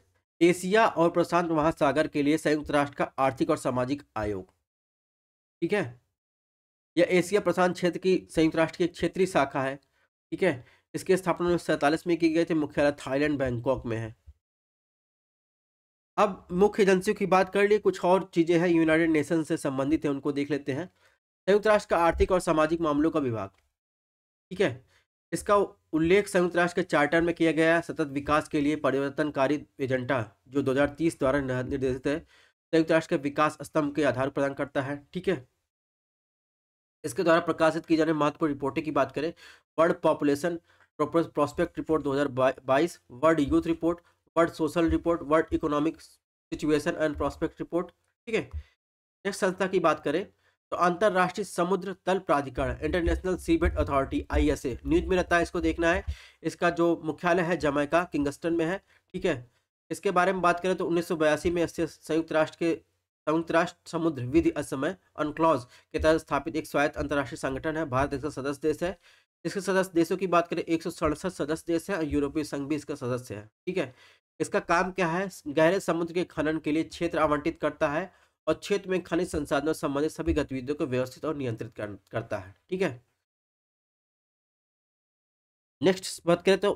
एशिया और प्रशांत महासागर के लिए संयुक्त राष्ट्र का आर्थिक और सामाजिक आयोग ठीक है यह एशिया प्रशांत क्षेत्र की संयुक्त राष्ट्र की एक क्षेत्रीय शाखा है ठीक है इसकी स्थापना उन्नीस में की गई थी मुख्यालय थाईलैंड बैंकॉक में है अब मुख्य एजेंसियों की बात कर लिए कुछ और चीज़ें हैं यूनाइटेड नेशन से संबंधित है उनको देख लेते हैं संयुक्त राष्ट्र का आर्थिक और सामाजिक मामलों का विभाग ठीक है इसका उल्लेख संयुक्त राष्ट्र के चार्टर में किया गया सतत विकास के लिए परिवर्तनकारी एजेंडा जो 2030 द्वारा निर्देशित है संयुक्त राष्ट्र के विकास स्तंभ के आधार प्रदान करता है ठीक है इसके द्वारा प्रकाशित की जाने महत्वपूर्ण रिपोर्टें की बात करें World Population Prospect Report 2022 World Youth Report World Social Report World Economic Situation and Prospect Report ठीक है नेक्स्ट संस्था की बात करें तो अंतर्राष्ट्रीय समुद्र तल प्राधिकरण International Seabed Authority ISA news में रहता है इसको देखना है इसका जो मुख्यालय है जमैका किंगस्टन में है ठीक है इसके बारे में बात करें तो उन्नीस में इससे संयुक्त राष्ट्र के संयुक्त राष्ट्र समुद्र विधि असमय अनक्लॉज के तहत स्थापित एक स्वायत्त अंतर्राष्ट्रीय संगठन है भारत इसका सदस्य देश है इसके सदस्य देशों की बात करें एक सदस्य देश है और यूरोपीय संघ भी इसका सदस्य है ठीक है इसका काम क्या है गहरे समुद्र के खनन के लिए क्षेत्र आवंटित करता है और क्षेत्र में खनिज संसाधनों संबंधित सभी गतिविधियों को व्यवस्थित और नियंत्रित कर, करता है ठीक है नेक्स्ट बात करें तो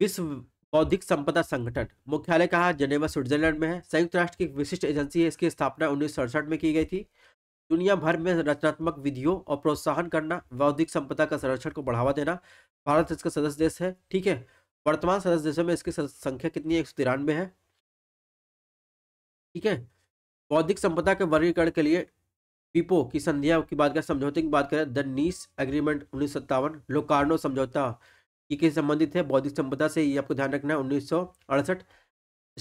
विश्व बौद्धिक संपदा संगठन मुख्यालय कहा जनेवा स्विट्जरलैंड में है संयुक्त राष्ट्र की विशिष्ट एजेंसी है इसकी स्थापना उन्नीस में की गई थी दुनिया भर में रचनात्मक विधियों और प्रोत्साहन करना बौद्धिक संपदा का संरक्षण को बढ़ावा देना भारत इसका सदस्य देश है ठीक है वर्तमान सदस्य देशों में इसकी संख्या कितनी है एक सौ तिरानवे है ठीक है बौद्धिक संपदा के वर्गीकरण के लिए पीपो की संध्या की बात करें समझौते की बात करें द नीस एग्रीमेंट उन्नीस लोकार्नो समझौता ये किस संबंधित है बौद्धिक संपदा से ये आपको ध्यान रखना है उन्नीस सौ अड़सठ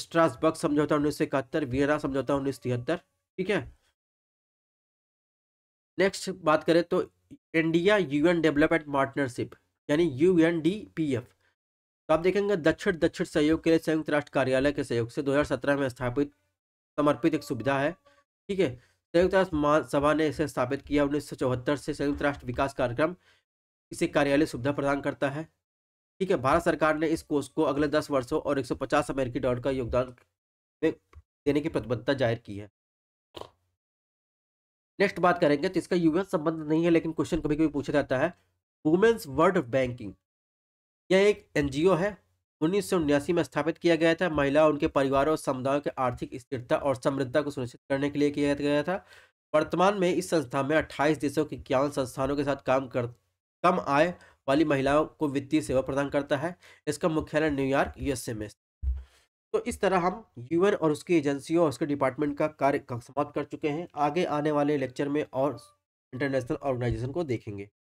स्ट्रासबर्ग समझौता उन्नीस सौ इकहत्तर वियना समझौता उन्नीस तिहत्तर ठीक है नेक्स्ट बात करें तो इंडिया यूएन डेवलपमेंट पार्टनरशिप यानी U N D P F तो आप देखेंगे दक्षिण दक्षिण सहयोग के लिए संयुक्त राष्ट्र कार्यालय के सहयोग से 2017 में स्थापित समर्पित एक सुविधा है ठीक है संयुक्त राष्ट्र महासभा ने इसे स्थापित किया उन्नीस से संयुक्त राष्ट्र विकास कार्यक्रम इसे कार्यालय सुविधा प्रदान करता है ठीक है भारत सरकार ने इस कोष को अगले दस वर्षों और 150 अमेरिकी डॉलर का योगदान देने की प्रतिबद्धता जाहिर की है नेक्स्ट बात करेंगे तो इसका यूएन संबंध नहीं है लेकिन क्वेश्चन कभी कभी पूछा जाता है वुमेन्स वर्ल्ड बैंकिंग यह एक एनजीओ है उन्नीस में स्थापित किया गया था महिला उनके परिवारों और समुदायों के आर्थिक स्थिरता और समृद्धता को सुनिश्चित करने के लिए किया गया था वर्तमान में इस संस्था में 28 देशों के इक्यावन संस्थानों के साथ काम कर कम आय वाली महिलाओं को वित्तीय सेवा प्रदान करता है इसका मुख्यालय न्यूयॉर्क यूएसए में तो इस तरह हम यूएन और उसकी एजेंसियों और उसके डिपार्टमेंट का कार्य समाप्त कर चुके हैं आगे आने वाले लेक्चर में और इंटरनेशनल ऑर्गेनाइजेशन को देखेंगे